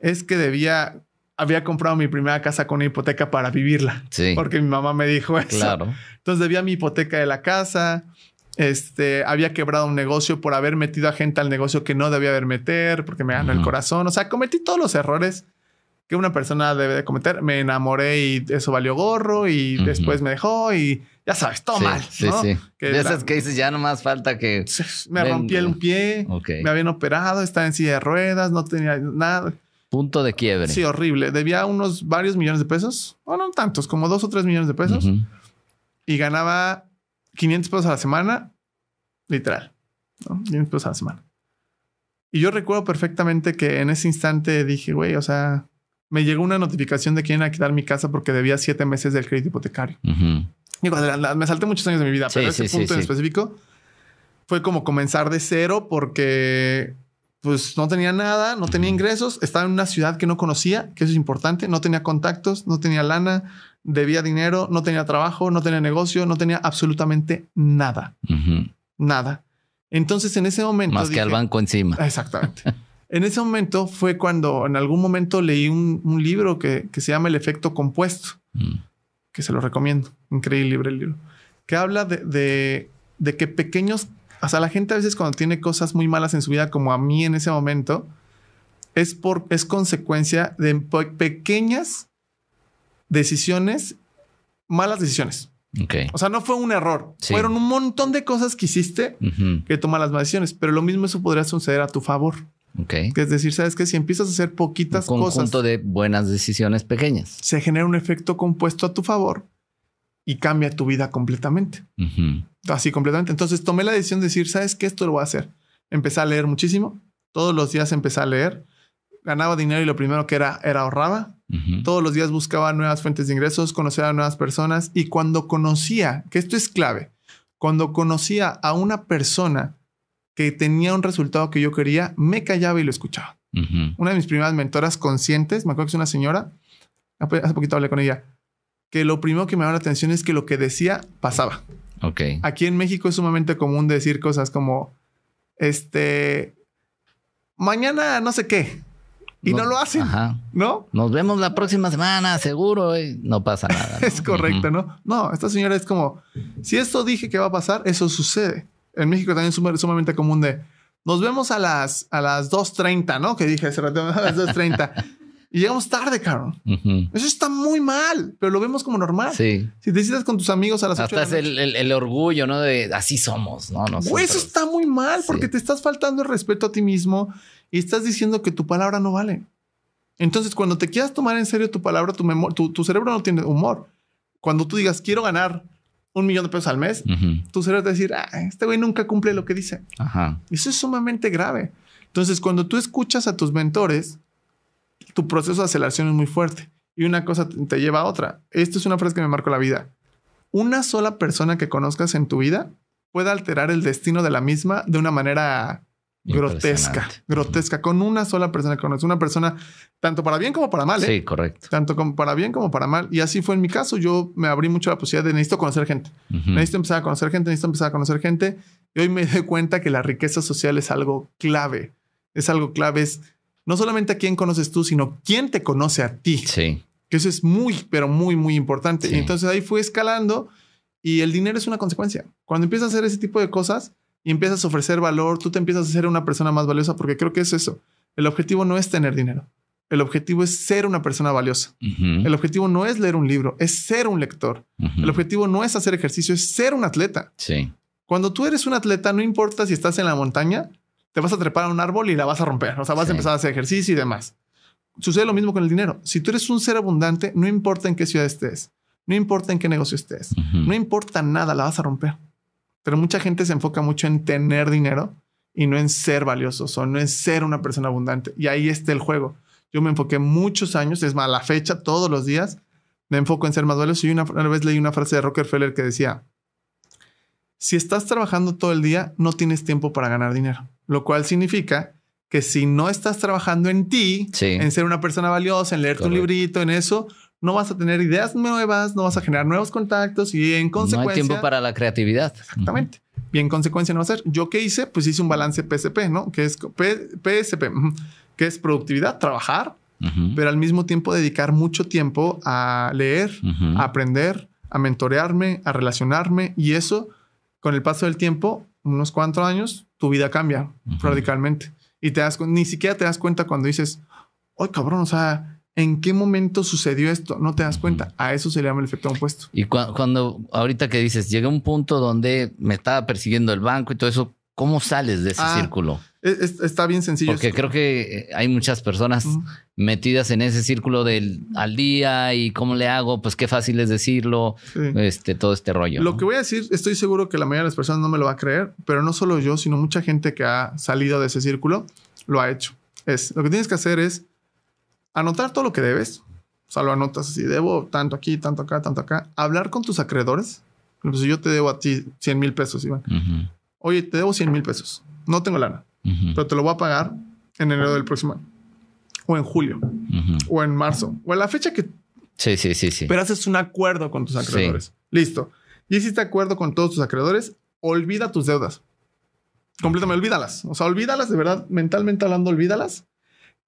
es que debía había comprado mi primera casa con una hipoteca para vivirla. Sí. Porque mi mamá me dijo eso. Claro. Entonces debía mi hipoteca de la casa. Este, había quebrado un negocio por haber metido a gente al negocio que no debía haber meter, porque me ganó el corazón. O sea, cometí todos los errores que una persona debe de cometer. Me enamoré y eso valió gorro y después me dejó y ya sabes, todo mal. Sí, ¿no? sí. de esas que dices, ya más falta que... Me rompí el pie, me habían operado, estaba en silla de ruedas, no tenía nada. Punto de quiebre. Sí, horrible. Debía unos varios millones de pesos, o no tantos, como dos o tres millones de pesos. Y ganaba 500 pesos a la semana, literal. 500 pesos a la semana. Y yo recuerdo perfectamente que en ese instante dije, güey, o sea, me llegó una notificación de que iban a quitar mi casa porque debía siete meses del crédito hipotecario. me salté muchos años de mi vida, pero ese punto en específico fue como comenzar de cero porque pues no tenía nada, no tenía ingresos, estaba en una ciudad que no conocía, que eso es importante, no tenía contactos, no tenía lana, debía dinero, no tenía trabajo, no tenía negocio, no tenía absolutamente nada. Nada. Entonces en ese momento... Más que al banco encima. Exactamente. en ese momento fue cuando en algún momento leí un, libro que, se llama El efecto compuesto, mm. que se lo recomiendo, increíble el libro, que habla de que pequeños o sea, la gente a veces cuando tiene cosas muy malas en su vida, como a mí en ese momento, es, por, es consecuencia de pequeñas decisiones, malas decisiones. Okay. O sea, no fue un error. Fueron un montón de cosas que hiciste que toman las malas decisiones, pero lo mismo eso podría suceder a tu favor. Okay. es decir, sabes que si empiezas a hacer poquitas un conjunto de buenas decisiones pequeñas, se genera un efecto compuesto a tu favor y cambia tu vida completamente así completamente. Entonces tomé la decisión de decir, ¿sabes qué? Esto lo voy a hacer. Empecé a leer muchísimo. Todos los días empecé a leer. Ganaba dinero y lo primero que era, era ahorraba. Todos los días buscaba nuevas fuentes de ingresos, conocía a nuevas personas. Y cuando conocía, que esto es clave, cuando conocía a una persona que tenía un resultado que yo quería, me callaba y lo escuchaba. Una de mis primeras mentoras conscientes, me acuerdo que es una señora, hace poquito hablé con ella, que lo primero que me daba la atención es que lo que decía pasaba. Ok. Aquí en México es sumamente común decir cosas como, este, mañana no sé qué. Y no, lo hacen. ¿No? Nos vemos la próxima semana, seguro. Eh, no pasa nada. es correcto, ¿no? No, esta señora es como, si esto dije que va a pasar, eso sucede. En México también es sumamente común de, nos vemos a las, a las 2.30, ¿no? Que dije hace rato, a las 2.30 y llegamos tarde, caro Eso está muy mal, pero lo vemos como normal. Si te con tus amigos a las Hasta el, el, orgullo, ¿no? De así somos, ¿no? Eso está muy mal porque te estás faltando el respeto a ti mismo y estás diciendo que tu palabra no vale. Entonces, cuando te quieras tomar en serio tu palabra, tu, cerebro no tiene humor. Cuando tú digas, quiero ganar un millón de pesos al mes, tu cerebro te va a decir, ah, este güey nunca cumple lo que dice. Ajá. Eso es sumamente grave. Entonces, cuando tú escuchas a tus mentores, tu proceso de aceleración es muy fuerte y una cosa te lleva a otra. Esto es una frase que me marcó la vida. Una sola persona que conozcas en tu vida puede alterar el destino de la misma de una manera grotesca, grotesca, con una sola persona que conoces, una persona tanto para bien como para mal. ¿eh? Sí, correcto. Tanto para bien como para mal. Y así fue en mi caso. Yo me abrí mucho la posibilidad de necesito conocer gente. Necesito empezar a conocer gente, necesito empezar a conocer gente. Y hoy me doy cuenta que la riqueza social es algo clave. Es algo clave, es no solamente a quién conoces tú, sino quién te conoce a ti. Sí. Que eso es muy, pero muy, muy importante. Y entonces ahí fui escalando y el dinero es una consecuencia. Cuando empiezas a hacer ese tipo de cosas y empiezas a ofrecer valor, tú te empiezas a ser una persona más valiosa porque creo que es eso. El objetivo no es tener dinero. El objetivo es ser una persona valiosa. El objetivo no es leer un libro, es ser un lector. El objetivo no es hacer ejercicio, es ser un atleta. Sí. Cuando tú eres un atleta, no importa si estás en la montaña, te vas a trepar a un árbol y la vas a romper. O sea, vas a empezar a hacer ejercicio y demás. Sucede lo mismo con el dinero. Si tú eres un ser abundante, no importa en qué ciudad estés, no importa en qué negocio estés, no importa nada, la vas a romper. Pero mucha gente se enfoca mucho en tener dinero y no en ser valiosos o no en ser una persona abundante. Y ahí está el juego. Yo me enfoqué muchos años, es más, a la fecha, todos los días, me enfoco en ser más valioso. Y una vez leí una frase de Rockefeller que decía, si estás trabajando todo el día, no tienes tiempo para ganar dinero, lo cual significa que si no estás trabajando en ti, en ser una persona valiosa, en leerte un librito, en eso, no vas a tener ideas nuevas, no vas a generar nuevos contactos y en consecuencia... No hay tiempo para la creatividad. Exactamente. Y en consecuencia no va a ser. ¿Yo qué hice? Pues hice un balance PSP, ¿no? Que es PSP, que es productividad, trabajar, pero al mismo tiempo dedicar mucho tiempo a leer, a aprender, a mentorearme, a relacionarme y eso con el paso del tiempo, unos cuatro años, tu vida cambia radicalmente. Y te das, ni siquiera te das cuenta cuando dices, ¡ay, cabrón! O sea, ¿en qué momento sucedió esto? No te das cuenta. A eso se le llama el efecto opuesto. Y cuando, ahorita que dices, llegué a un punto donde me estaba persiguiendo el banco y todo eso, ¿Cómo sales de ese ah, círculo? está bien sencillo. Porque creo que eh, hay muchas personas metidas en ese círculo del al día y cómo le hago, pues qué fácil es decirlo, este, todo este rollo. Lo que voy a decir, estoy seguro que la mayoría de las personas no me lo va a creer, pero no solo yo, sino mucha gente que ha salido de ese círculo lo ha hecho. Es, lo que tienes que hacer es anotar todo lo que debes, o sea, lo anotas así, debo tanto aquí, tanto acá, tanto acá, hablar con tus acreedores, pues yo te debo a ti 100 mil pesos, Iván oye, te debo 100 mil pesos, no tengo lana, pero te lo voy a pagar en enero del próximo año, o en julio, o en marzo, o en la fecha que... Sí, sí, sí, sí. Pero haces un acuerdo con tus acreedores. Listo. Y si hiciste acuerdo con todos tus acreedores, olvida tus deudas. Completamente, olvídalas. O sea, olvídalas, de verdad, mentalmente hablando, olvídalas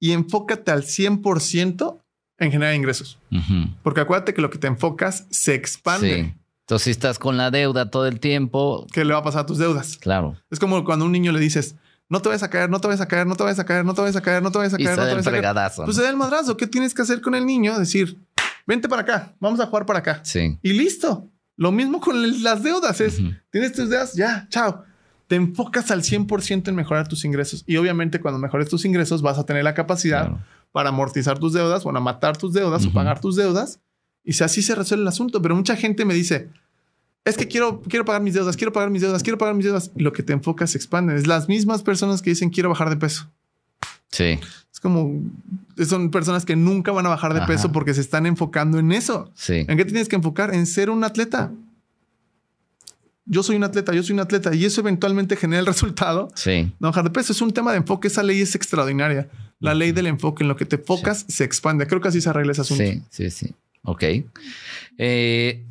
y enfócate al 100% en generar ingresos. Porque acuérdate que lo que te enfocas se expande. Entonces, si estás con la deuda todo el tiempo. ¿Qué le va a pasar a tus deudas? Claro. Es como cuando a un niño le dices, no te vayas a caer, no te vayas a caer, no te vayas a caer, no te vayas a caer, no te vayas a caer. Y se da el fregadazo. Pues se da el madrazo. ¿Qué tienes que hacer con el niño? Decir, vente para acá, vamos a jugar para acá. Sí. Y listo. Lo mismo con las deudas. Es, tienes tus deudas, ya, chao. Te enfocas al 100% en mejorar tus ingresos. Y obviamente cuando mejores tus ingresos vas a tener la capacidad para amortizar tus deudas, a matar tus deudas o pagar tus deudas y así se resuelve el asunto. Pero mucha gente me dice, es que quiero, quiero pagar mis deudas, quiero pagar mis deudas, quiero pagar mis deudas. Y lo que te enfocas se expande. Es las mismas personas que dicen, quiero bajar de peso. Sí. Es como, son personas que nunca van a bajar de peso porque se están enfocando en eso. Sí. ¿En qué tienes que enfocar? En ser un atleta. Yo soy un atleta, yo soy un atleta y eso eventualmente genera el resultado. Sí. No bajar de peso es un tema de enfoque. Esa ley es extraordinaria. La ley del enfoque en lo que te enfocas se expande. Creo que así se arregla ese asunto. Sí, sí, sí. Ok. Eh,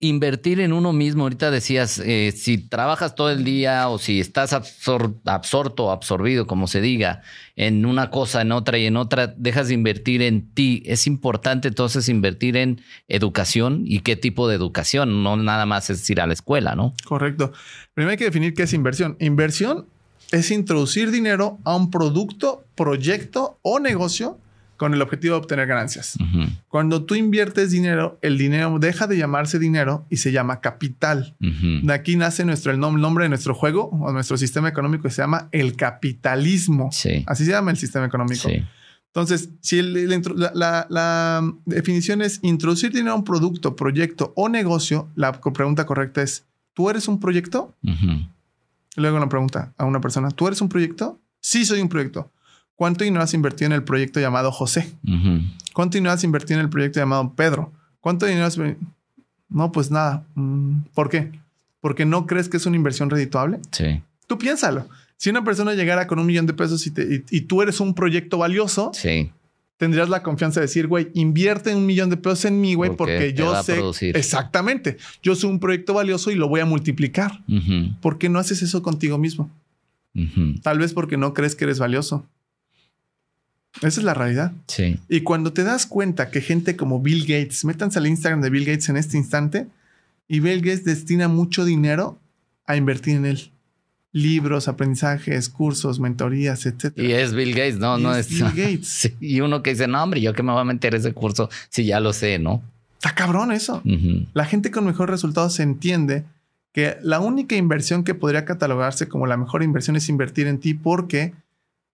invertir en uno mismo. Ahorita decías, eh, si trabajas todo el día o si estás absorto, absorbido, como se diga, en una cosa, en otra y en otra, dejas de invertir en ti. Es importante entonces invertir en educación y qué tipo de educación, no nada más es ir a la escuela, ¿no? Correcto. Primero hay que definir qué es inversión. Inversión es introducir dinero a un producto, proyecto o negocio con el objetivo de obtener ganancias. Cuando tú inviertes dinero, el dinero deja de llamarse dinero y se llama capital. De aquí nace nuestro, el nombre de nuestro juego o nuestro sistema económico se llama el capitalismo. Así se llama el sistema económico. Entonces, si la, definición es introducir dinero a un producto, proyecto o negocio, la pregunta correcta es, ¿tú eres un proyecto? Luego la pregunta a una persona, ¿tú eres un proyecto? Sí, soy un proyecto. ¿Cuánto dinero has invertido en el proyecto llamado José? ¿Cuánto dinero has invertido en el proyecto llamado Pedro? ¿Cuánto dinero has... No, pues nada. Mm, ¿Por qué? ¿Porque no crees que es una inversión redituable? Sí. Tú piénsalo. Si una persona llegara con un millón de pesos y, tú eres un proyecto valioso, sí. tendrías la confianza de decir, güey, invierte un millón de pesos en mí, güey, porque, yo sé exactamente, yo soy un proyecto valioso y lo voy a multiplicar. ¿Por qué no haces eso contigo mismo? Tal vez porque no crees que eres valioso. Esa es la realidad. Sí. Y cuando te das cuenta que gente como Bill Gates, métanse al Instagram de Bill Gates en este instante, y Bill Gates destina mucho dinero a invertir en él. Libros, aprendizajes, cursos, mentorías, etc. Y es Bill Gates, no, no es, Bill Gates. Y uno que dice, no, hombre, yo qué me voy a meter ese curso si ya lo sé, ¿no? Está cabrón eso. La gente con mejores resultados entiende que la única inversión que podría catalogarse como la mejor inversión es invertir en ti porque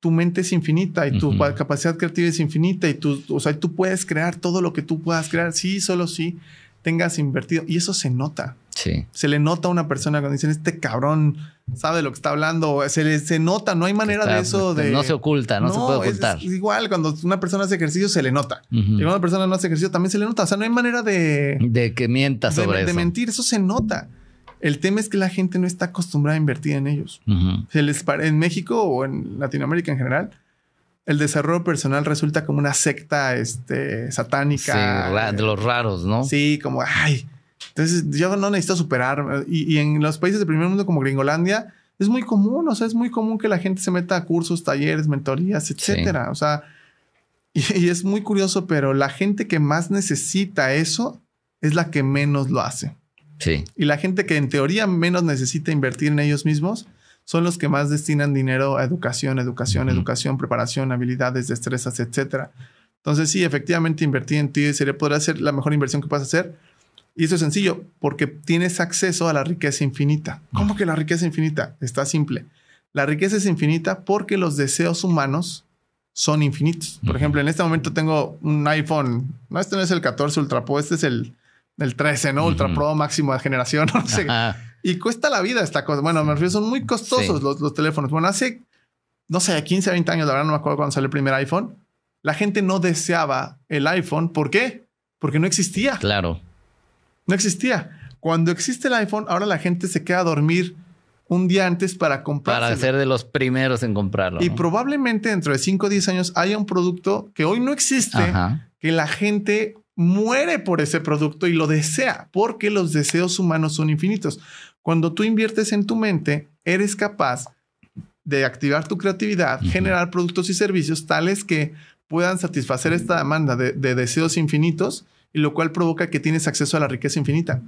tu mente es infinita y tu capacidad creativa es infinita y tú, o sea, tú puedes crear todo lo que tú puedas crear, sí, solo sí tengas invertido. Y eso se nota. Sí. Se le nota a una persona cuando dicen, este cabrón sabe lo que está hablando, se le se nota, no hay manera de eso de... No se oculta, no, se puede ocultar. igual, cuando una persona hace ejercicio se le nota. Y cuando una persona no hace ejercicio también se le nota. O sea, no hay manera de... De que mienta sobre eso. De mentir, eso se nota. El tema es que la gente no está acostumbrada a invertir en ellos. Se les en México o en Latinoamérica en general, el desarrollo personal resulta como una secta este, satánica. Sí, de los raros, ¿no? Sí, como, ay, entonces yo no necesito superar. Y, en los países del primer mundo como Gringolandia, es muy común, o sea, es muy común que la gente se meta a cursos, talleres, mentorías, etcétera. O sea, y, es muy curioso, pero la gente que más necesita eso es la que menos lo hace. Y la gente que en teoría menos necesita invertir en ellos mismos son los que más destinan dinero a educación, educación, educación, preparación, habilidades, destrezas, etcétera. Entonces, sí, efectivamente, invertir en ti sería, podría ser la mejor inversión que puedas hacer. Y eso es sencillo, porque tienes acceso a la riqueza infinita. ¿Cómo que la riqueza infinita? Está simple. La riqueza es infinita porque los deseos humanos son infinitos. Por ejemplo, en este momento tengo un iPhone. No, este no es el 14 Ultra este es el el 13, ¿no? Ultra Pro, máximo de generación, no sé. Y cuesta la vida esta cosa. Bueno, me refiero, son muy costosos los, teléfonos. Bueno, hace, no sé, 15, 20 años, la verdad no me acuerdo cuando salió el primer iPhone. La gente no deseaba el iPhone. ¿Por qué? Porque no existía. Claro. No existía. Cuando existe el iPhone, ahora la gente se queda a dormir un día antes para comprarlo. Para ser de los primeros en comprarlo. Y probablemente dentro de 5 o 10 años haya un producto que hoy no existe, que la gente muere por ese producto y lo desea, porque los deseos humanos son infinitos. Cuando tú inviertes en tu mente, eres capaz de activar tu creatividad, generar productos y servicios tales que puedan satisfacer esta demanda de, deseos infinitos, y lo cual provoca que tienes acceso a la riqueza infinita.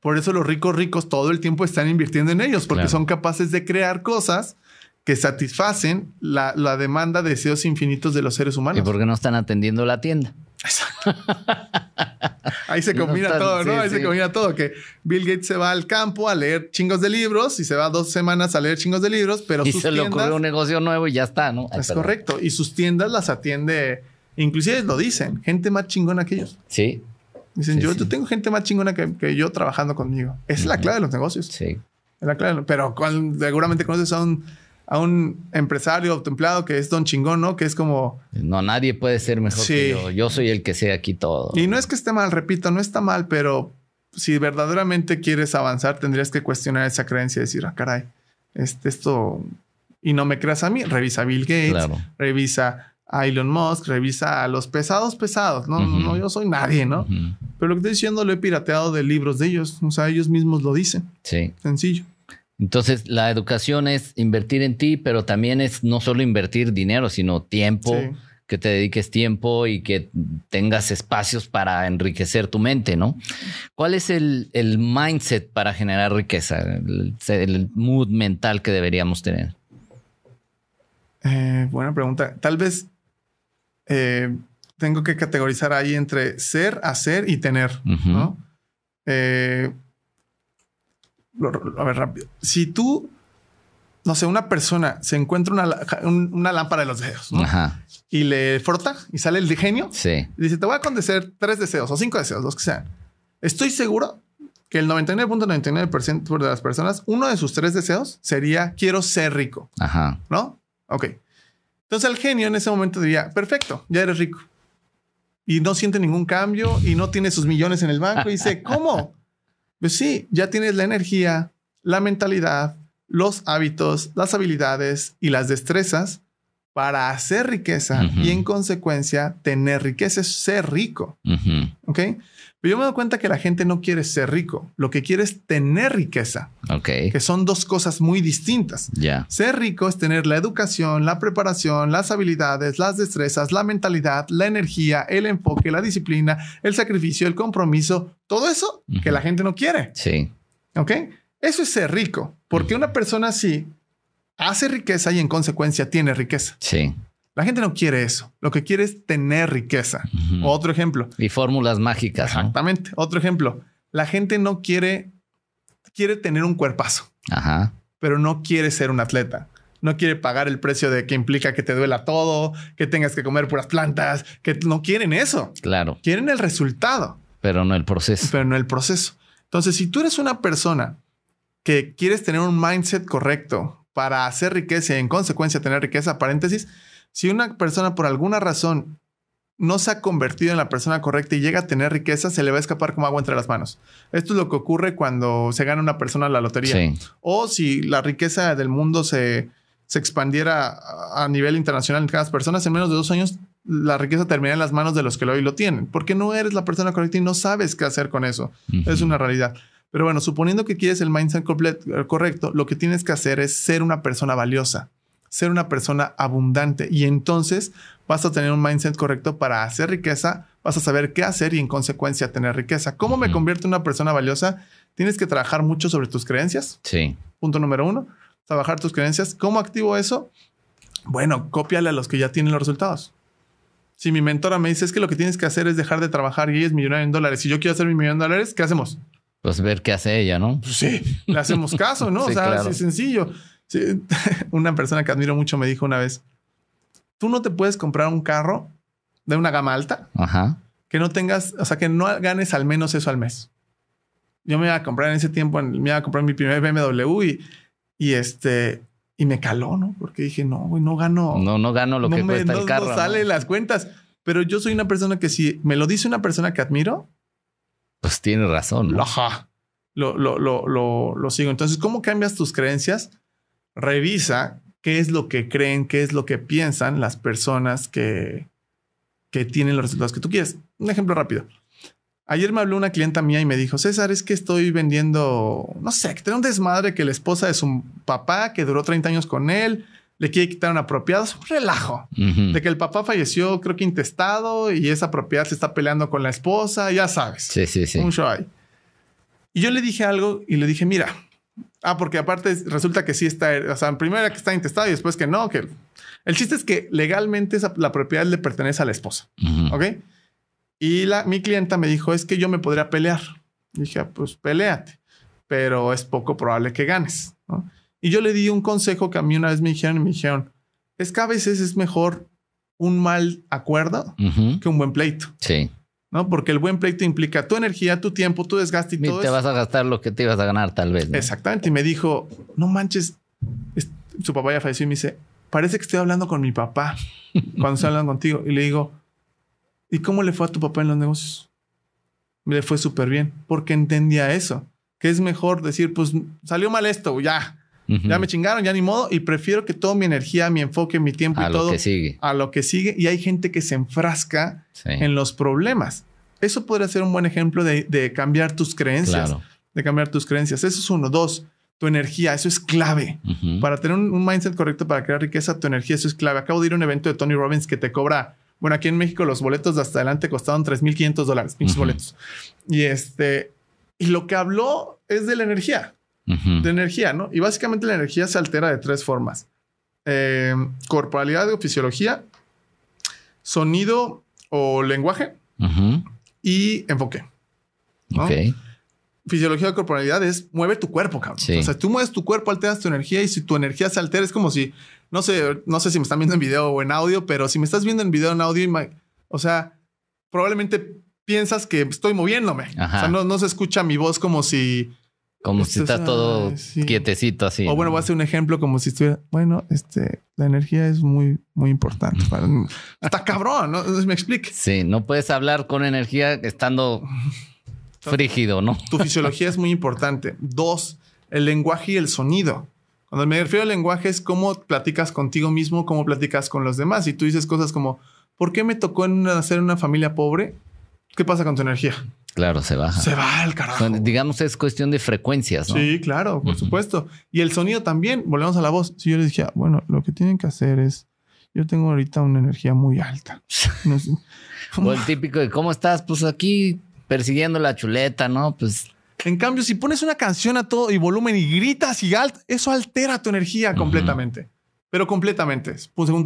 Por eso los ricos ricos todo el tiempo están invirtiendo en ellos, porque son capaces de crear cosas que satisfacen la, demanda de deseos infinitos de los seres humanos. ¿Y por qué no están atendiendo la tienda? Ahí se combina todo, ¿no? Ahí se combina todo, que Bill Gates se va al campo a leer chingos de libros y se va dos semanas a leer chingos de libros, pero... Y se le ocurre un negocio nuevo y ya está, ¿no? es correcto. Y sus tiendas las atiende, inclusive lo dicen, gente más chingona que ellos. Sí. Dicen, yo, tengo gente más chingona que, yo trabajando conmigo. es la clave de los negocios. Sí. Es la clave, pero seguramente conoces a un a un empresario autoempleado que es don chingón, ¿no? Que es como... No, nadie puede ser mejor que yo. Yo soy el que sé aquí todo. Y no es que esté mal, repito, no está mal, pero si verdaderamente quieres avanzar, tendrías que cuestionar esa creencia y decir, ah, caray, este, esto... Y no me creas a mí. Revisa a Bill Gates, revisa a Elon Musk, revisa a los pesados pesados. No, no, yo soy nadie, ¿no? Pero lo que estoy diciendo lo he pirateado de libros de ellos. O sea, ellos mismos lo dicen. Sí. Sencillo. Entonces, la educación es invertir en ti, pero también es no solo invertir dinero, sino tiempo, que te dediques tiempo y que tengas espacios para enriquecer tu mente, ¿no? ¿Cuál es el, mindset para generar riqueza, el, mood mental que deberíamos tener? Eh, buena pregunta. Tal vez eh, tengo que categorizar ahí entre ser, hacer y tener, ¿no? a ver rápido. Si tú, no sé, una persona se encuentra una, una lámpara de los deseos y le frota y sale el genio sí. dice: Te voy a acontecer tres deseos o cinco deseos, los que sean. Estoy seguro que el 99.99% de las personas, uno de sus tres deseos sería: Quiero ser rico. Ajá. No? Ok. Entonces el genio en ese momento diría: Perfecto, ya eres rico. Y no siente ningún cambio y no tiene sus millones en el banco y dice: ¿Cómo? Pues sí, ya tienes la energía, la mentalidad, los hábitos, las habilidades y las destrezas para hacer riqueza y en consecuencia tener riqueza ser rico. ¿Ok? Pero yo me doy cuenta que la gente no quiere ser rico, lo que quiere es tener riqueza. Ok. Que son dos cosas muy distintas. Ya. Ser rico es tener la educación, la preparación, las habilidades, las destrezas, la mentalidad, la energía, el enfoque, la disciplina, el sacrificio, el compromiso, todo eso que la gente no quiere. Sí. Ok. Eso es ser rico, porque una persona así hace riqueza y en consecuencia tiene riqueza. Sí. La gente no quiere eso. Lo que quiere es tener riqueza. Otro ejemplo. Y fórmulas mágicas. Exactamente. Otro ejemplo. La gente no quiere, quiere tener un cuerpazo, Ajá. pero no quiere ser un atleta. No quiere pagar el precio de que implica que te duela todo, que tengas que comer puras plantas, que no quieren eso. Claro. Quieren el resultado. Pero no el proceso. Pero no el proceso. Entonces, si tú eres una persona que quieres tener un mindset correcto para hacer riqueza y en consecuencia tener riqueza, paréntesis, si una persona por alguna razón no se ha convertido en la persona correcta y llega a tener riqueza, se le va a escapar como agua entre las manos. Esto es lo que ocurre cuando se gana una persona la lotería. O si la riqueza del mundo se, se expandiera a nivel internacional entre las personas, en menos de dos años la riqueza termina en las manos de los que lo hoy lo tienen, porque no eres la persona correcta y no sabes qué hacer con eso. Es una realidad. Pero bueno, suponiendo que quieres el mindset correcto, lo que tienes que hacer es ser una persona valiosa ser una persona abundante y entonces vas a tener un mindset correcto para hacer riqueza, vas a saber qué hacer y en consecuencia tener riqueza. ¿Cómo me convierto en una persona valiosa? Tienes que trabajar mucho sobre tus creencias. Sí. Punto número uno, trabajar tus creencias. ¿Cómo activo eso? Bueno, cópiale a los que ya tienen los resultados. Si mi mentora me dice es que lo que tienes que hacer es dejar de trabajar y ella es millonario en dólares, si yo quiero hacer mi millón de dólares, ¿qué hacemos? Pues ver qué hace ella, ¿no? sí, le hacemos caso, ¿no? o sea, es sencillo. una persona que admiro mucho me dijo una vez, tú no te puedes comprar un carro de una gama alta que no tengas, o sea, que no ganes al menos eso al mes. Yo me iba a comprar en ese tiempo, me iba a comprar mi primer BMW y, este, y me caló, ¿no? Porque dije, no, no gano. No, no gano lo que cuesta el carro. No sale las cuentas. Pero yo soy una persona que si me lo dice una persona que admiro, pues tiene razón. Lo, lo, lo, lo, lo, sigo. Entonces, ¿cómo cambias tus creencias? revisa qué es lo que creen, qué es lo que piensan las personas que, que tienen los resultados que tú quieres. Un ejemplo rápido. Ayer me habló una clienta mía y me dijo, César, es que estoy vendiendo, no sé, que tengo un desmadre que la esposa de su papá, que duró 30 años con él, le quiere quitar un apropiado. Es un relajo. De que el papá falleció, creo que intestado, y esa propiedad se está peleando con la esposa, ya sabes. Sí, sí, sí. Un show Y yo le dije algo y le dije, mira, Ah, porque aparte resulta que sí está, o sea, primero que está intestado y después que no, que el chiste es que legalmente la propiedad le pertenece a la esposa, ¿ok? Y la, mi clienta me dijo, es que yo me podría pelear. dije, ah, pues peleate, pero es poco probable que ganes. Y yo le di un consejo que a mí una vez me dijeron y me dijeron, es que a veces es mejor un mal acuerdo que un buen pleito. Sí. Porque el buen pleito implica tu energía, tu tiempo, tu desgaste y, y te vas a gastar lo que te ibas a ganar, tal vez. Exactamente. Y me dijo, no manches, su papá ya falleció y me dice, parece que estoy hablando con mi papá cuando estoy hablando contigo. Y le digo, ¿y cómo le fue a tu papá en los negocios? Le fue súper bien, porque entendía eso, que es mejor decir, pues salió mal esto, ya, ya me chingaron, ya ni modo. Y prefiero que toda mi energía, mi enfoque, mi tiempo y todo. A lo que sigue. A lo que sigue. Y hay gente que se enfrasca en los problemas. Eso podría ser un buen ejemplo de, cambiar tus creencias. De cambiar tus creencias. Eso es uno. Dos, tu energía. Eso es clave. Para tener un, mindset correcto para crear riqueza, tu energía, eso es clave. Acabo de ir a un evento de Tony Robbins que te cobra. Bueno, aquí en México los boletos de hasta adelante costaron 3.500 dólares, pinches boletos. Y este, y lo que habló es de la energía de energía, ¿no? Y básicamente la energía se altera de tres formas. Eh, corporalidad o fisiología, sonido o lenguaje y enfoque. Fisiología o corporalidad es mueve tu cuerpo, cabrón. O sea, tú mueves tu cuerpo, alteras tu energía y si tu energía se altera es como si, no sé, no sé si me están viendo en video o en audio, pero si me estás viendo en video o en audio, o sea, probablemente piensas que estoy moviéndome. O sea, no se escucha mi voz como si como este si estás todo quietecito así. O bueno, voy a hacer un ejemplo como si estuviera, bueno, este, la energía es muy, muy importante. Para, está cabrón, ¿no? Me explique. Sí, no puedes hablar con energía estando frígido, ¿no? Tu fisiología es muy importante. Dos, el lenguaje y el sonido. Cuando me refiero al lenguaje es cómo platicas contigo mismo, cómo platicas con los demás. Y tú dices cosas como, ¿por qué me tocó nacer en una familia pobre? ¿Qué pasa con tu energía? Claro, se baja. Se va al carajo. digamos, es cuestión de frecuencias, ¿no? Sí, claro, por supuesto. Y el sonido también, volvemos a la voz. Si yo les dije, bueno, lo que tienen que hacer es, yo tengo ahorita una energía muy alta. o el típico de, ¿cómo estás? Pues aquí persiguiendo la chuleta, ¿no? Pues... En cambio, si pones una canción a todo y volumen y gritas y alt, eso altera tu energía completamente. Pero completamente. Pero completamente.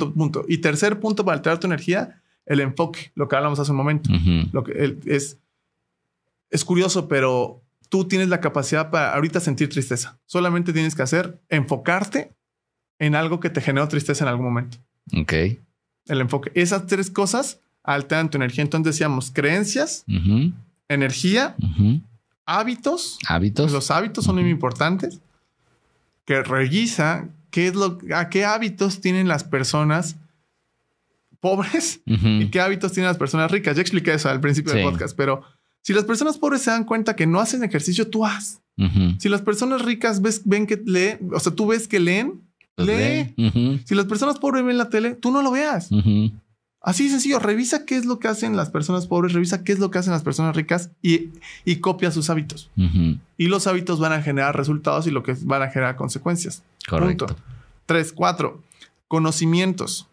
Segundo punto. Y tercer punto para alterar tu energía, el enfoque, lo que hablamos hace un momento. lo que, es es curioso, pero tú tienes la capacidad para ahorita sentir tristeza. Solamente tienes que hacer enfocarte en algo que te generó tristeza en algún momento. Ok. El enfoque. Esas tres cosas alteran tu energía. Entonces decíamos creencias, energía, hábitos. Hábitos. Los hábitos son muy importantes. Que revisa qué es lo, a qué hábitos tienen las personas pobres y qué hábitos tienen las personas ricas. Ya expliqué eso al principio del podcast, pero si las personas pobres se dan cuenta que no hacen ejercicio, tú haz. Si las personas ricas ven que leen, o sea, tú ves que leen, pues lee. Si las personas pobres ven la tele, tú no lo veas. Así Así sencillo, revisa qué es lo que hacen las personas pobres, revisa qué es lo que hacen las personas ricas y, y copia sus hábitos. Y los hábitos van a generar resultados y lo que van a generar consecuencias. Correcto. Tres, cuatro, conocimientos.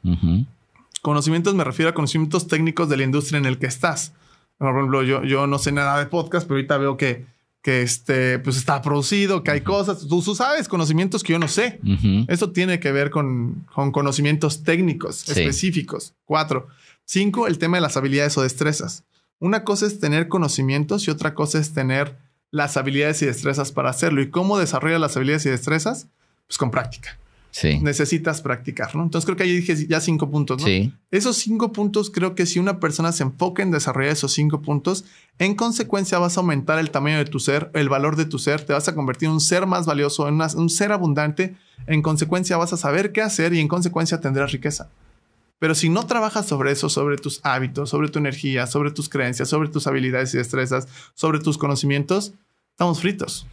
Conocimientos me refiero a conocimientos técnicos de la industria en el que estás. Por ejemplo, yo, yo no sé nada de podcast, pero ahorita veo que, que este, pues está producido, que hay cosas. Tú, tú sabes conocimientos que yo no sé. Eso tiene que ver con, con conocimientos técnicos específicos. Cuatro. Cinco, el tema de las habilidades o destrezas. Una cosa es tener conocimientos y otra cosa es tener las habilidades y destrezas para hacerlo. ¿Y cómo desarrolla las habilidades y destrezas? Pues con práctica sí. necesitas practicar, ¿no? Entonces creo que ahí dije ya cinco puntos, ¿no? Sí. Esos cinco puntos creo que si una persona se enfoca en desarrollar esos cinco puntos, en consecuencia vas a aumentar el tamaño de tu ser, el valor de tu ser, te vas a convertir en un ser más valioso, en un ser abundante, en consecuencia vas a saber qué hacer y en consecuencia tendrás riqueza. Pero si no trabajas sobre eso, sobre tus hábitos, sobre tu energía, sobre tus creencias, sobre tus habilidades y destrezas, sobre tus conocimientos, estamos fritos.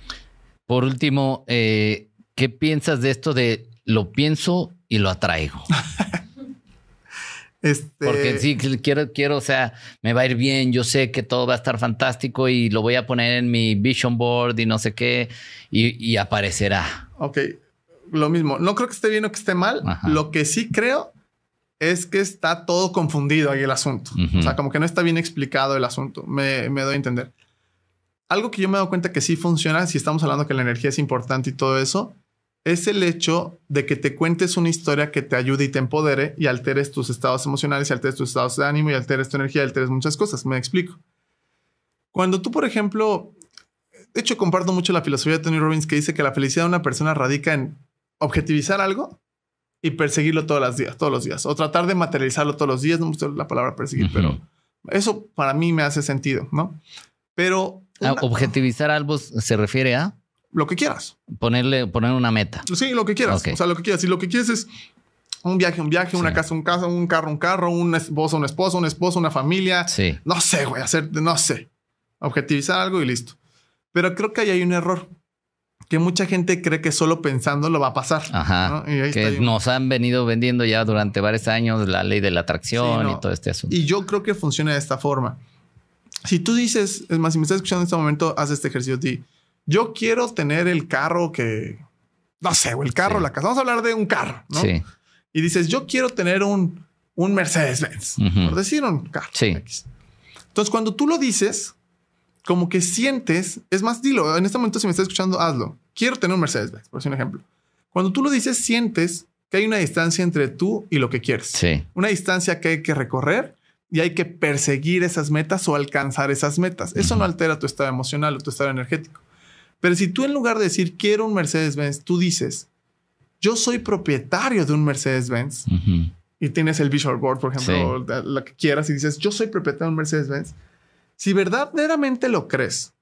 Por último, eh, ¿qué piensas de esto de lo pienso y lo atraigo. Este Porque sí, quiero, quiero, o sea, me va a ir bien, yo sé que todo va a estar fantástico y lo voy a poner en mi vision board y no sé qué, y, aparecerá. Ok, lo mismo, no creo que esté bien o que esté mal, lo que sí creo es que está todo confundido ahí el asunto, o sea, como que no está bien explicado el asunto, me, me doy a entender. Algo que yo me doy cuenta que sí funciona, si estamos hablando que la energía es importante y todo eso, es el hecho de que te cuentes una historia que te ayude y te empodere y alteres tus estados emocionales y alteres tus estados de ánimo y alteres tu energía y alteres muchas cosas. Me explico. Cuando tú, por ejemplo, de hecho comparto mucho la filosofía de Tony Robbins que dice que la felicidad de una persona radica en objetivizar algo y perseguirlo todos los días, todos los días, o tratar de materializarlo todos los días, no me gusta la palabra perseguir, pero eso para mí me hace sentido, ¿no? Pero... Ah, objetivizar algo se refiere a lo que quieras. Ponerle, poner una meta. Sí, lo que quieras. O sea, lo que quieras. Si lo que quieres es un viaje, un viaje, una casa, un casa, un carro, un carro, un esposo, un esposo, un esposo, una familia. Sí. No sé, güey, hacer, no sé. Objetivizar algo y listo. Pero creo que ahí hay un error que mucha gente cree que solo pensando lo va a pasar. Ajá. que nos han venido vendiendo ya durante varios años la ley de la atracción y todo este asunto. Y yo creo que funciona de esta forma. Si tú dices, es más, si me estás escuchando en este momento, haz este ejercicio de yo quiero tener el carro que, no sé, o el carro, la casa. Vamos a hablar de un carro, ¿no? Sí. Y dices, yo quiero tener un, un Mercedes-Benz, por decir un carro. Sí. Entonces, cuando tú lo dices, como que sientes, es más, dilo, en este momento si me estás escuchando, hazlo. Quiero tener un Mercedes-Benz, por decir un ejemplo. Cuando tú lo dices, sientes que hay una distancia entre tú y lo que quieres. Sí. Una distancia que hay que recorrer y hay que perseguir esas metas o alcanzar esas metas. Eso no altera tu estado emocional o tu estado energético. Pero si tú en lugar de decir quiero un Mercedes-Benz, tú dices, yo soy propietario de un Mercedes-Benz y tienes el Visual Board, por ejemplo, la lo que quieras y dices, yo soy propietario de un Mercedes-Benz. Si verdaderamente lo crees,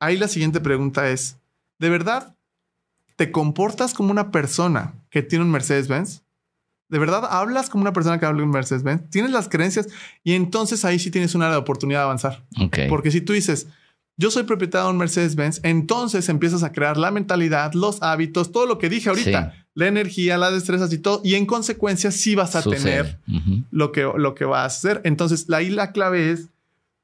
ahí la siguiente pregunta es, ¿de verdad te comportas como una persona que tiene un Mercedes-Benz? ¿De verdad hablas como una persona que habla un Mercedes-Benz? ¿Tienes las creencias? Y entonces ahí sí tienes una oportunidad de avanzar. Porque si tú dices, yo soy propietario de un Mercedes-Benz, entonces empiezas a crear la mentalidad, los hábitos, todo lo que dije ahorita, la energía, las destrezas y todo, y en consecuencia sí vas a tener lo, que, lo que vas a hacer. Entonces, ahí la clave es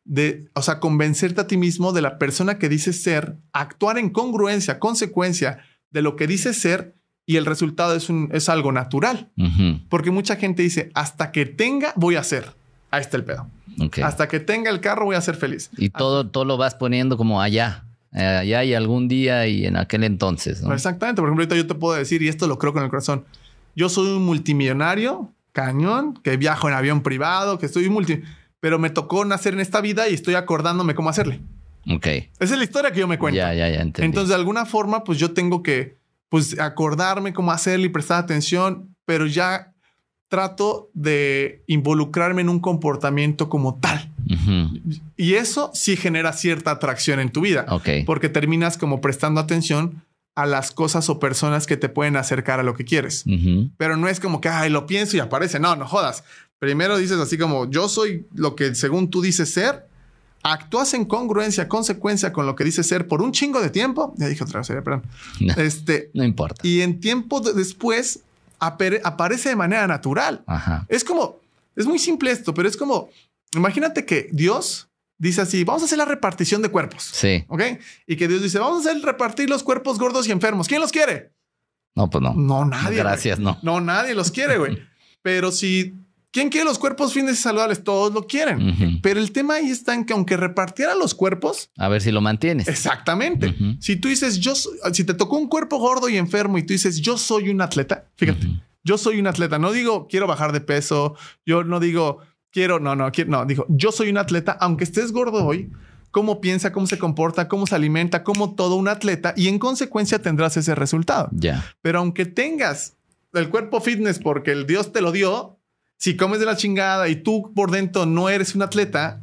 de, o sea, convencerte a ti mismo de la persona que dices ser, actuar en congruencia, consecuencia de lo que dices ser y el resultado es, es algo natural. Porque mucha gente dice, hasta que tenga, voy a ser. Ahí está el pedo. Hasta que tenga el carro voy a ser feliz. Y ah. todo, todo lo vas poniendo como allá. Eh, allá y algún día y en aquel entonces. Exactamente. Por ejemplo, ahorita yo te puedo decir, y esto lo creo con el corazón, yo soy un multimillonario, cañón, que viajo en avión privado, que estoy multi... Pero me tocó nacer en esta vida y estoy acordándome cómo hacerle. Ok. Esa es la historia que yo me cuento. Ya, ya, ya. Entendí. Entonces, de alguna forma, pues yo tengo que pues, acordarme cómo hacerle y prestar atención, pero ya trato de involucrarme en un comportamiento como tal. Y eso sí genera cierta atracción en tu vida, porque terminas como prestando atención a las cosas o personas que te pueden acercar a lo que quieres. Pero no es como que, ay, lo pienso y aparece. No, no jodas. Primero dices así como, yo soy lo que según tú dices ser, actúas en congruencia, consecuencia con lo que dices ser por un chingo de tiempo. Ya dije otra vez, perdón. No, este, importa. Y en tiempo después aparece de manera natural. Es como, es muy simple esto, pero es como, imagínate que Dios dice así, vamos a hacer la repartición de cuerpos. Sí. ¿Ok? Y que Dios dice, vamos a hacer repartir los cuerpos gordos y enfermos. ¿Quién los quiere? No, pues no. No, nadie. Gracias, no. No, nadie los quiere, güey. Pero si ¿Quién quiere los cuerpos fines y saludables? Todos lo quieren. Pero el tema ahí está en que aunque repartiera los cuerpos... A ver si lo mantienes. Exactamente. Si tú dices, yo, si te tocó un cuerpo gordo y enfermo y tú dices, yo soy un atleta, fíjate, yo soy un atleta, no digo, quiero bajar de peso, yo no digo, quiero, no, no, quiero, no, digo, yo soy un atleta, aunque estés gordo hoy, cómo piensa, cómo se comporta, cómo se alimenta, como todo un atleta y en consecuencia tendrás ese resultado. Ya. Pero aunque tengas el cuerpo fitness porque el Dios te lo dio, si comes de la chingada y tú por dentro no eres un atleta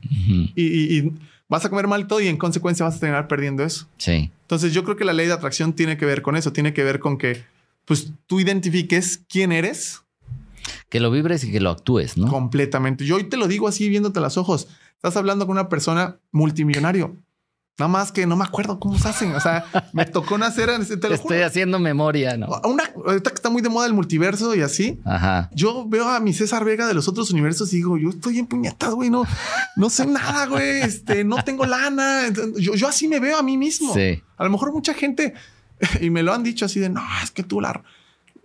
y, vas a comer mal todo y en consecuencia vas a terminar perdiendo eso. Sí. Entonces yo creo que la ley de atracción tiene que ver con eso, tiene que ver con que pues tú identifiques quién eres. Que lo vibres y que lo actúes, ¿no? Completamente. Yo hoy te lo digo así viéndote a los ojos. Estás hablando con una persona multimillonario. Nada más que no me acuerdo cómo se hacen. O sea, me tocó nacer en ese teléfono. Estoy haciendo memoria, ¿no? Una, ahorita que está muy de moda el multiverso y así. Ajá. Yo veo a mi César Vega de los otros universos y digo, yo estoy en puñetas, güey. No, no sé nada, güey. Este, no tengo lana. Yo, así me veo a mí mismo. A lo mejor mucha gente, y me lo han dicho así de, no, es que tú la... a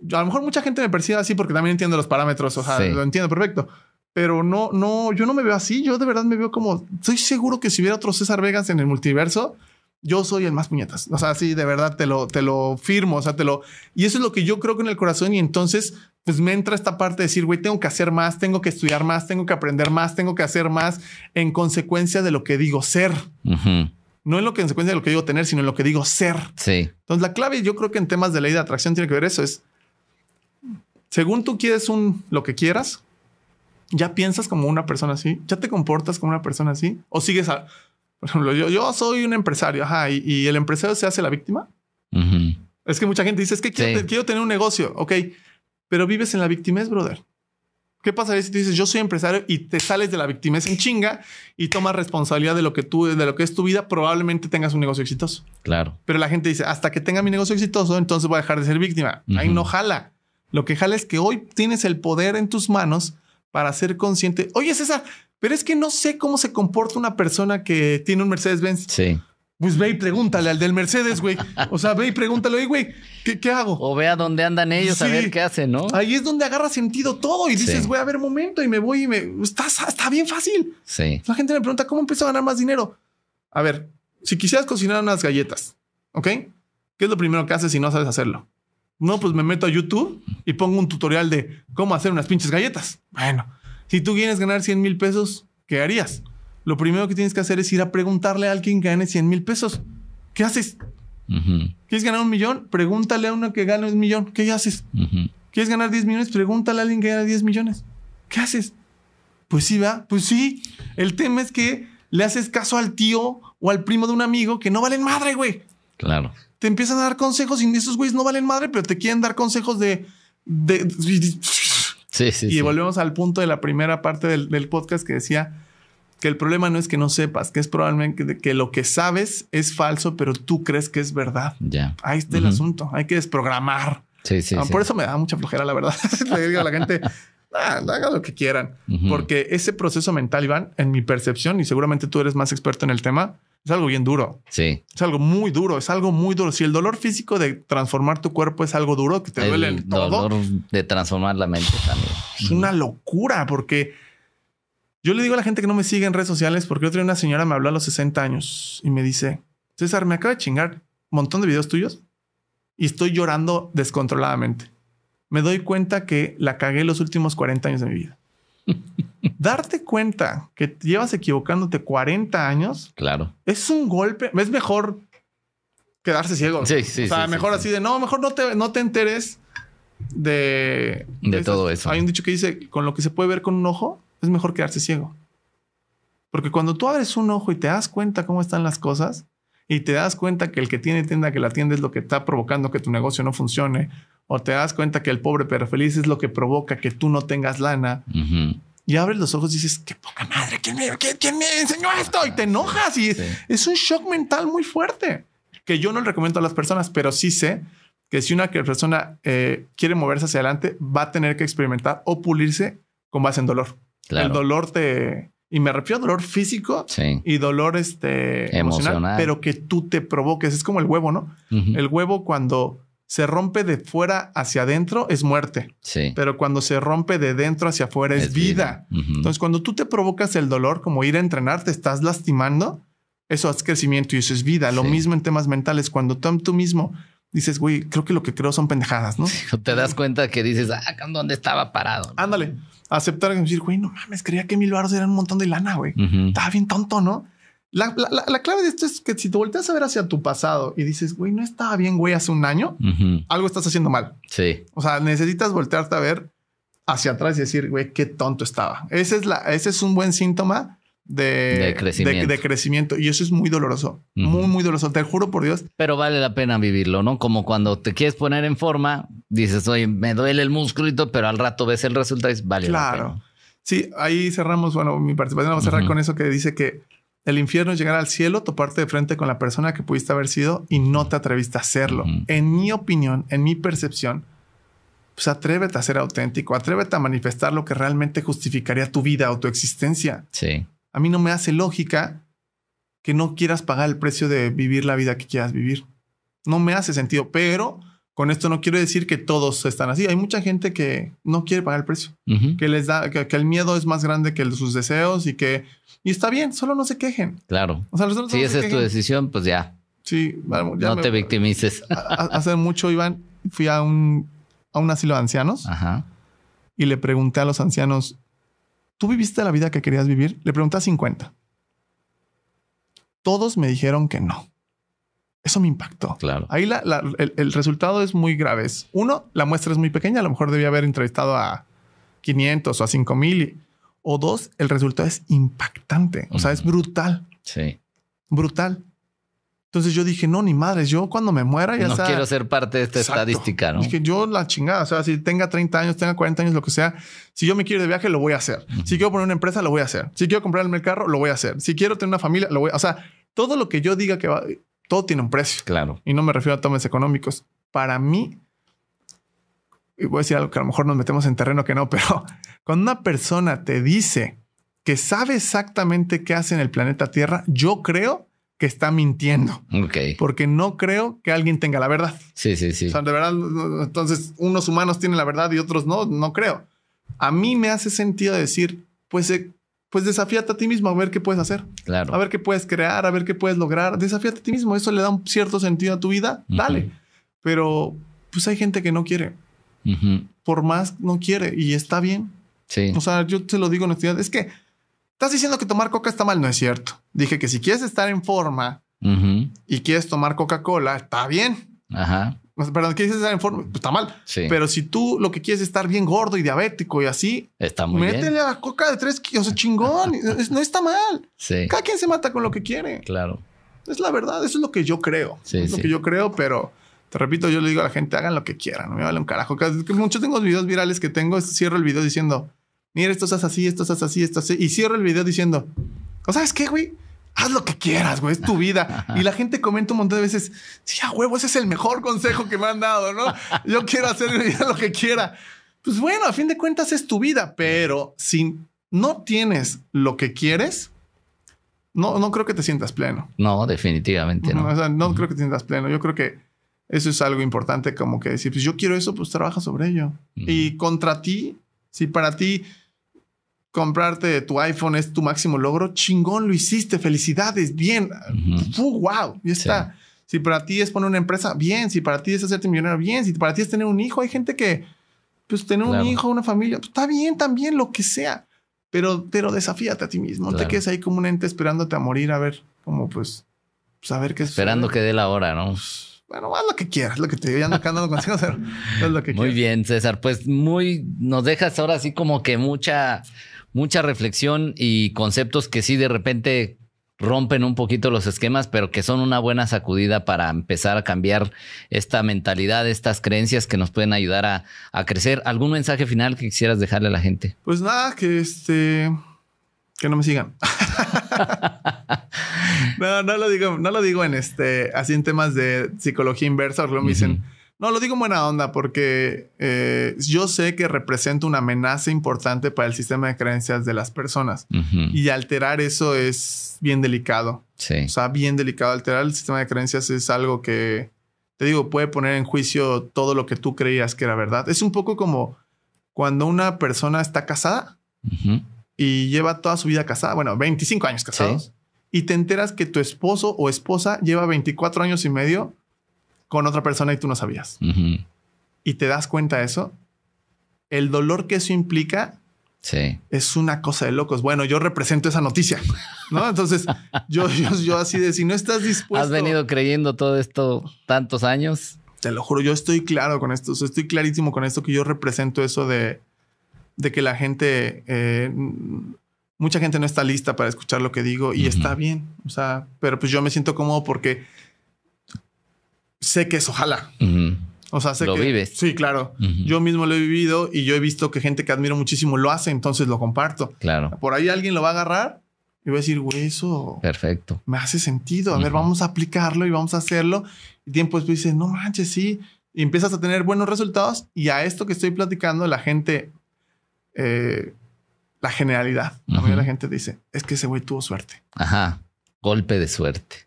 lo mejor mucha gente me percibe así porque también entiendo los parámetros. O sea, lo entiendo perfecto pero no, no, yo no me veo así. Yo de verdad me veo como, estoy seguro que si hubiera otro César Vegas en el multiverso, yo soy el más puñetas. O sea, sí, de verdad te lo, te lo firmo, o sea, te lo... Y eso es lo que yo creo que en el corazón y entonces, pues me entra esta parte de decir, güey, tengo que hacer más, tengo que estudiar más, tengo que aprender más, tengo que hacer más en consecuencia de lo que digo ser. No en lo que en consecuencia de lo que digo tener, sino en lo que digo ser. Sí. Entonces, la clave yo creo que en temas de ley de atracción tiene que ver eso, es, según tú quieres un, lo que quieras, ¿Ya piensas como una persona así? ¿Ya te comportas como una persona así? ¿O sigues a... Por ejemplo, yo, soy un empresario, ajá, y, el empresario se hace la víctima. Es que mucha gente dice, es que quiero, tener un negocio, ok, pero vives en la victimez, brother. ¿Qué pasaría si tú dices, yo soy empresario y te sales de la victimez en chinga y tomas responsabilidad de lo que tú, de lo que es tu vida, probablemente tengas un negocio exitoso? Claro. Pero la gente dice, hasta que tenga mi negocio exitoso, entonces voy a dejar de ser víctima. Ahí no jala. Lo que jala es que hoy tienes el poder en tus manos para ser consciente. Oye, César, pero es que no sé cómo se comporta una persona que tiene un Mercedes-Benz. Sí. Pues ve y pregúntale al del Mercedes, güey. O sea, ve y pregúntale, güey, ¿qué, hago? O ve a dónde andan ellos a ver qué hacen, ¿no? Ahí es donde agarra sentido todo y dices, güey, a ver, momento, y me voy y me. Está, está bien fácil. Sí. La gente me pregunta, ¿cómo empiezo a ganar más dinero? A ver, si quisieras cocinar unas galletas, ¿ok? ¿Qué es lo primero que haces si no sabes hacerlo? No, pues me meto a YouTube y pongo un tutorial de cómo hacer unas pinches galletas. Bueno, si tú quieres ganar 100 mil pesos, ¿qué harías? Lo primero que tienes que hacer es ir a preguntarle a alguien que gane 100 mil pesos. ¿Qué haces? ¿Quieres ganar un millón? Pregúntale a uno que gane un millón. ¿Qué haces? ¿Quieres ganar 10 millones? Pregúntale a alguien que gane 10 millones. ¿Qué haces? Pues sí, va. Pues sí. El tema es que le haces caso al tío o al primo de un amigo que no valen madre, güey. Claro te empiezan a dar consejos y esos güeyes no valen madre, pero te quieren dar consejos de. de, sí, sí, y volvemos al punto de la primera parte del, podcast que decía que el problema no es que no sepas, que es probablemente que, lo que sabes es falso, pero tú crees que es verdad. Ya. Ahí está el asunto. Hay que desprogramar. Sí, ah, sí, Por eso me da mucha flojera, la verdad. Le digo a la gente, Ah, hagan lo que quieran, porque ese proceso mental, Iván, en mi percepción, y seguramente tú eres más experto en el tema, es algo bien duro. Sí. Es algo muy duro, es algo muy duro. Si el dolor físico de transformar tu cuerpo es algo duro, que te duele el todo. dolor de transformar la mente también. Es una locura, porque yo le digo a la gente que no me sigue en redes sociales, porque otra una señora me habló a los 60 años y me dice, César, me acaba de chingar un montón de videos tuyos y estoy llorando descontroladamente me doy cuenta que la cagué los últimos 40 años de mi vida. Darte cuenta que llevas equivocándote 40 años. Claro. Es un golpe. Es mejor quedarse ciego. Sí, sí. O sea, mejor así de no, mejor no te, no te enteres de. todo eso. Hay un dicho que dice: con lo que se puede ver con un ojo, es mejor quedarse ciego. Porque cuando tú abres un ojo y te das cuenta cómo están las cosas y te das cuenta que el que tiene tienda que la tienda es lo que está provocando que tu negocio no funcione o te das cuenta que el pobre pero feliz es lo que provoca que tú no tengas lana. Y abres los ojos y dices, qué poca madre, ¿quién me, quién me enseñó esto? y te enojas y es un shock mental muy fuerte que yo no le recomiendo a las personas, pero sí sé que si una persona eh, quiere moverse hacia adelante, va a tener que experimentar o pulirse con base en dolor. El dolor te... Y me refiero a dolor físico y dolor este, emocional, pero que tú te provoques. Es como el huevo, ¿no? El huevo cuando se rompe de fuera hacia adentro es muerte. Sí. Pero cuando se rompe de dentro hacia afuera es, vida. Entonces, cuando tú te provocas el dolor, como ir a entrenar, te estás lastimando, eso es crecimiento y eso es vida. Lo mismo en temas mentales, cuando tú, mismo dices, güey, creo que lo que creo son pendejadas, ¿no? Te das cuenta que dices, ah, ¿dónde estaba parado? Ándale, aceptar y decir, güey, no mames, creía que mil baros eran un montón de lana, güey. Estaba bien tonto, ¿no? La, clave de esto es que si te volteas a ver hacia tu pasado y dices, güey, no estaba bien, güey, hace un año, algo estás haciendo mal. Sí. O sea, necesitas voltearte a ver hacia atrás y decir, güey, qué tonto estaba. Ese es, la, ese es un buen síntoma de, de, crecimiento. Y eso es muy doloroso, muy, muy doloroso. Te juro por Dios. Pero vale la pena vivirlo, ¿no? Como cuando te quieres poner en forma, dices, oye, me duele el músculo, pero al rato ves el resultado y vale claro. Sí, ahí cerramos. Bueno, mi participación vamos a cerrar con eso que dice que el infierno es llegar al cielo, toparte de frente con la persona que pudiste haber sido y no te atreviste a hacerlo. En mi opinión, en mi percepción, pues atrévete a ser auténtico, atrévete a manifestar lo que realmente justificaría tu vida o tu existencia. Sí. A mí no me hace lógica que no quieras pagar el precio de vivir la vida que quieras vivir. No me hace sentido, pero con esto no quiero decir que todos están así. Hay mucha gente que no quiere pagar el precio, que les da, que, el miedo es más grande que sus deseos y que, está bien, solo no se quejen. Claro. si esa es tu decisión, pues ya. Sí, ya no te victimices. hace mucho, Iván, fui a un, a un asilo de ancianos y le pregunté a los ancianos, ¿tú viviste la vida que querías vivir? Le pregunté a 50. Todos me dijeron que no. Eso me impactó. Claro. Ahí el, resultado es muy grave. Uno, la muestra es muy pequeña. A lo mejor debía haber entrevistado a 500 o a 5000. O dos, el resultado es impactante. O sea, es brutal. Sí. Brutal. Entonces yo dije, no, ni madres, yo cuando me muera ya No quiero ser parte de esta estadística, ¿no? Dije, yo la chingada, o sea, si tenga 30 años, tenga 40 años, lo que sea, si yo me quiero de viaje, lo voy a hacer. Si quiero poner una empresa, lo voy a hacer. Si quiero comprarme el carro, lo voy a hacer. Si quiero tener una familia, lo voy a... O sea, todo lo que yo diga que va todo tiene un precio. Claro. Y no me refiero a tomes económicos. Para mí, y voy a decir algo que a lo mejor nos metemos en terreno que no, pero cuando una persona te dice que sabe exactamente qué hace en el planeta Tierra, yo creo que está mintiendo. Ok. Porque no creo que alguien tenga la verdad. Sí, sí, sí. O sea, de verdad, entonces unos humanos tienen la verdad y otros no, no creo. A mí me hace sentido decir, pues eh, pues desafíate a ti mismo a ver qué puedes hacer. A ver qué puedes crear, a ver qué puedes lograr. Desafíate a ti mismo. Eso le da un cierto sentido a tu vida. Dale. Pero pues hay gente que no quiere. Por más no quiere y está bien. Sí. O sea, yo te lo digo en honestidad. Es que estás diciendo que tomar coca está mal. No es cierto. Dije que si quieres estar en forma y quieres tomar Coca-Cola, está bien. Ajá. Perdón, quieres estar en forma, pues está mal. Pero si tú lo que quieres es estar bien gordo y diabético y así, está métele a la coca de tres kilos, chingón. no está mal. Cada quien se mata con lo que quiere. Claro. Es la verdad, eso es lo que yo creo. Sí, es lo que yo creo, pero te repito, yo le digo a la gente, hagan lo que quieran, no me vale un carajo. Que muchos tengo videos virales que tengo, cierro el video diciendo, mira, esto es así, esto es así, esto es así, y cierro el video diciendo, ¿o sabes qué, güey? haz lo que quieras, güey, es tu vida. Y la gente comenta un montón de veces, sí, a huevo, ese es el mejor consejo que me han dado, ¿no? Yo quiero hacer lo que quiera. Pues bueno, a fin de cuentas es tu vida, pero si no tienes lo que quieres, no, no creo que te sientas pleno. No, definitivamente no. No, creo que te sientas pleno. Yo creo que eso es algo importante como que decir, pues yo quiero eso, pues trabaja sobre ello. Y contra ti, si para ti comprarte tu iPhone es tu máximo logro, chingón, lo hiciste, felicidades, bien, wow, está. Si para ti es poner una empresa, bien, si para ti es hacerte millonario, bien, si para ti es tener un hijo, hay gente que, pues tener un hijo, una familia, pues, está bien también, lo que sea, pero, pero desafíate a ti mismo, no te quedes ahí como un ente esperándote a morir, a ver, como pues, saber pues, a ver Esperando que dé la hora, ¿no? Pues, bueno, haz lo que quieras, lo que te digo, ya no lo que quieras. Muy bien, César, pues muy, nos dejas ahora así como que mucha mucha reflexión y conceptos que sí de repente rompen un poquito los esquemas, pero que son una buena sacudida para empezar a cambiar esta mentalidad, estas creencias que nos pueden ayudar a, crecer. ¿Algún mensaje final que quisieras dejarle a la gente? Pues nada, que este que no me sigan. no, no lo digo, no lo digo en este, así en temas de psicología inversa, lo me dicen. No, lo digo en buena onda porque eh, yo sé que representa una amenaza importante para el sistema de creencias de las personas. Y alterar eso es bien delicado. Sí. O sea, bien delicado. Alterar el sistema de creencias es algo que, te digo, puede poner en juicio todo lo que tú creías que era verdad. Es un poco como cuando una persona está casada y lleva toda su vida casada, bueno, 25 años casados, y te enteras que tu esposo o esposa lleva 24 años y medio con otra persona y tú no sabías. Y te das cuenta de eso. El dolor que eso implica sí. es una cosa de locos. Bueno, yo represento esa noticia, ¿no? Entonces, yo, yo, así de, si no estás dispuesto... Has venido creyendo todo esto tantos años. Te lo juro, yo estoy claro con esto, estoy clarísimo con esto que yo represento eso de, de que la gente, eh, mucha gente no está lista para escuchar lo que digo y está bien, o sea, pero pues yo me siento cómodo porque sé que es ojalá. O sea, sé lo que, vives. Sí, claro. Yo mismo lo he vivido y yo he visto que gente que admiro muchísimo lo hace, entonces lo comparto. Claro. Por ahí alguien lo va a agarrar y va a decir, güey, eso. Perfecto. Me hace sentido. A ver, vamos a aplicarlo y vamos a hacerlo. Y tiempo después dices, no manches, sí. Y empiezas a tener buenos resultados y a esto que estoy platicando, la gente. Eh, la generalidad. La mayoría de la gente dice, es que ese güey tuvo suerte. Ajá. Golpe de suerte.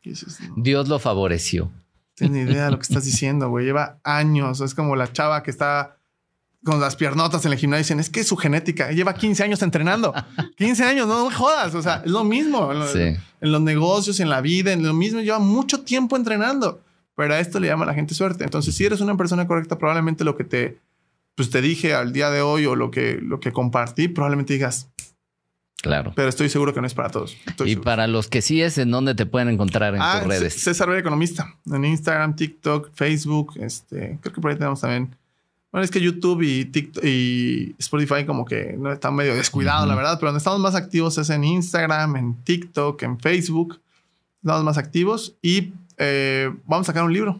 Dios lo favoreció tiene idea de lo que estás diciendo, güey. Lleva años. Es como la chava que está con las piernotas en el gimnasio y dicen, es que es su genética lleva 15 años entrenando. 15 años, no, jodas. O sea, es lo mismo. En, en los negocios, en la vida, en lo mismo. Lleva mucho tiempo entrenando. Pero a esto le llama la gente suerte. Entonces, si eres una persona correcta, probablemente lo que te, pues, dije al día de hoy o lo que, lo que compartí, probablemente digas, Claro. Pero estoy seguro que no es para todos. y para los que sí es, ¿en dónde te pueden encontrar en ah, tus redes? César Vera Economista. En Instagram, TikTok, Facebook. Este, creo que por ahí tenemos también. Bueno, es que YouTube y, y Spotify como que no están medio descuidados, la verdad. Pero donde estamos más activos es en Instagram, en TikTok, en Facebook. Estamos más activos. Y eh, vamos a sacar un libro.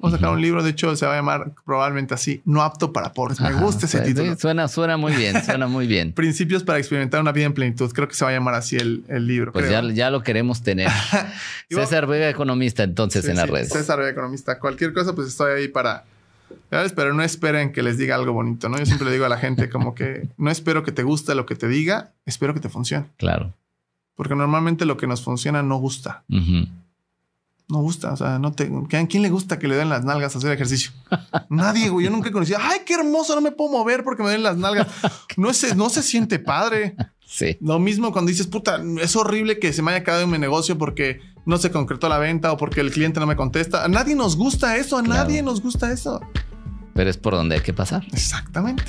Vamos a sacar un libro, de hecho se va a llamar probablemente así, no apto para pobres. Me gusta ese título. Suena, suena muy bien, suena muy bien. Principios para experimentar una vida en plenitud. Creo que se va a llamar así el, libro. Pues ya, ya, lo queremos tener. César Vega, economista, entonces en las redes. César Vega, economista. Cualquier cosa, pues estoy ahí para, Pero no esperen que les diga algo bonito, ¿no? Yo siempre le digo a la gente como que no espero que te guste lo que te diga, espero que te funcione. Claro. Porque normalmente lo que nos funciona no gusta. No gusta, o sea, no te. quién le gusta que le den las nalgas a hacer ejercicio? Nadie, güey. Yo nunca he conocido. Ay, qué hermoso, no me puedo mover porque me den las nalgas. No, no se siente padre. Sí. Lo mismo cuando dices, puta, es horrible que se me haya quedado en mi negocio porque no se concretó la venta o porque el cliente no me contesta. A nadie nos gusta eso, a nadie nos gusta eso. Pero es por donde hay que pasar. Exactamente.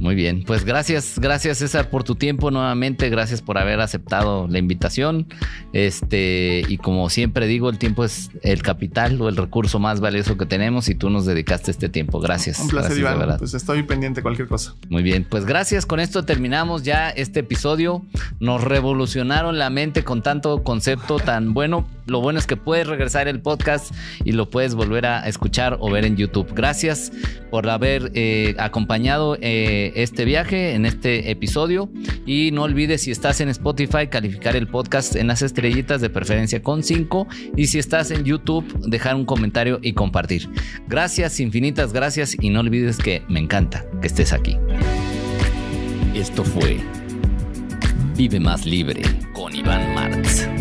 Muy bien, pues gracias, gracias César por tu tiempo nuevamente, gracias por haber aceptado la invitación. Este, y como siempre digo, el tiempo es el capital o el recurso más valioso que tenemos y tú nos dedicaste este tiempo. Gracias. Un placer, Iván. Pues estoy pendiente de cualquier cosa. Muy bien, pues gracias. Con esto terminamos ya este episodio. Nos revolucionaron la mente con tanto concepto tan bueno. Lo bueno es que puedes regresar el podcast y lo puedes volver a escuchar o ver en YouTube. Gracias por haber eh, acompañado. Eh, este viaje, en este episodio. Y no olvides, si estás en Spotify, calificar el podcast en las estrellitas, de preferencia con 5. Y si estás en YouTube, dejar un comentario y compartir. Gracias, infinitas gracias. Y no olvides que me encanta que estés aquí. Esto fue Vive Más Libre con Iván Marx.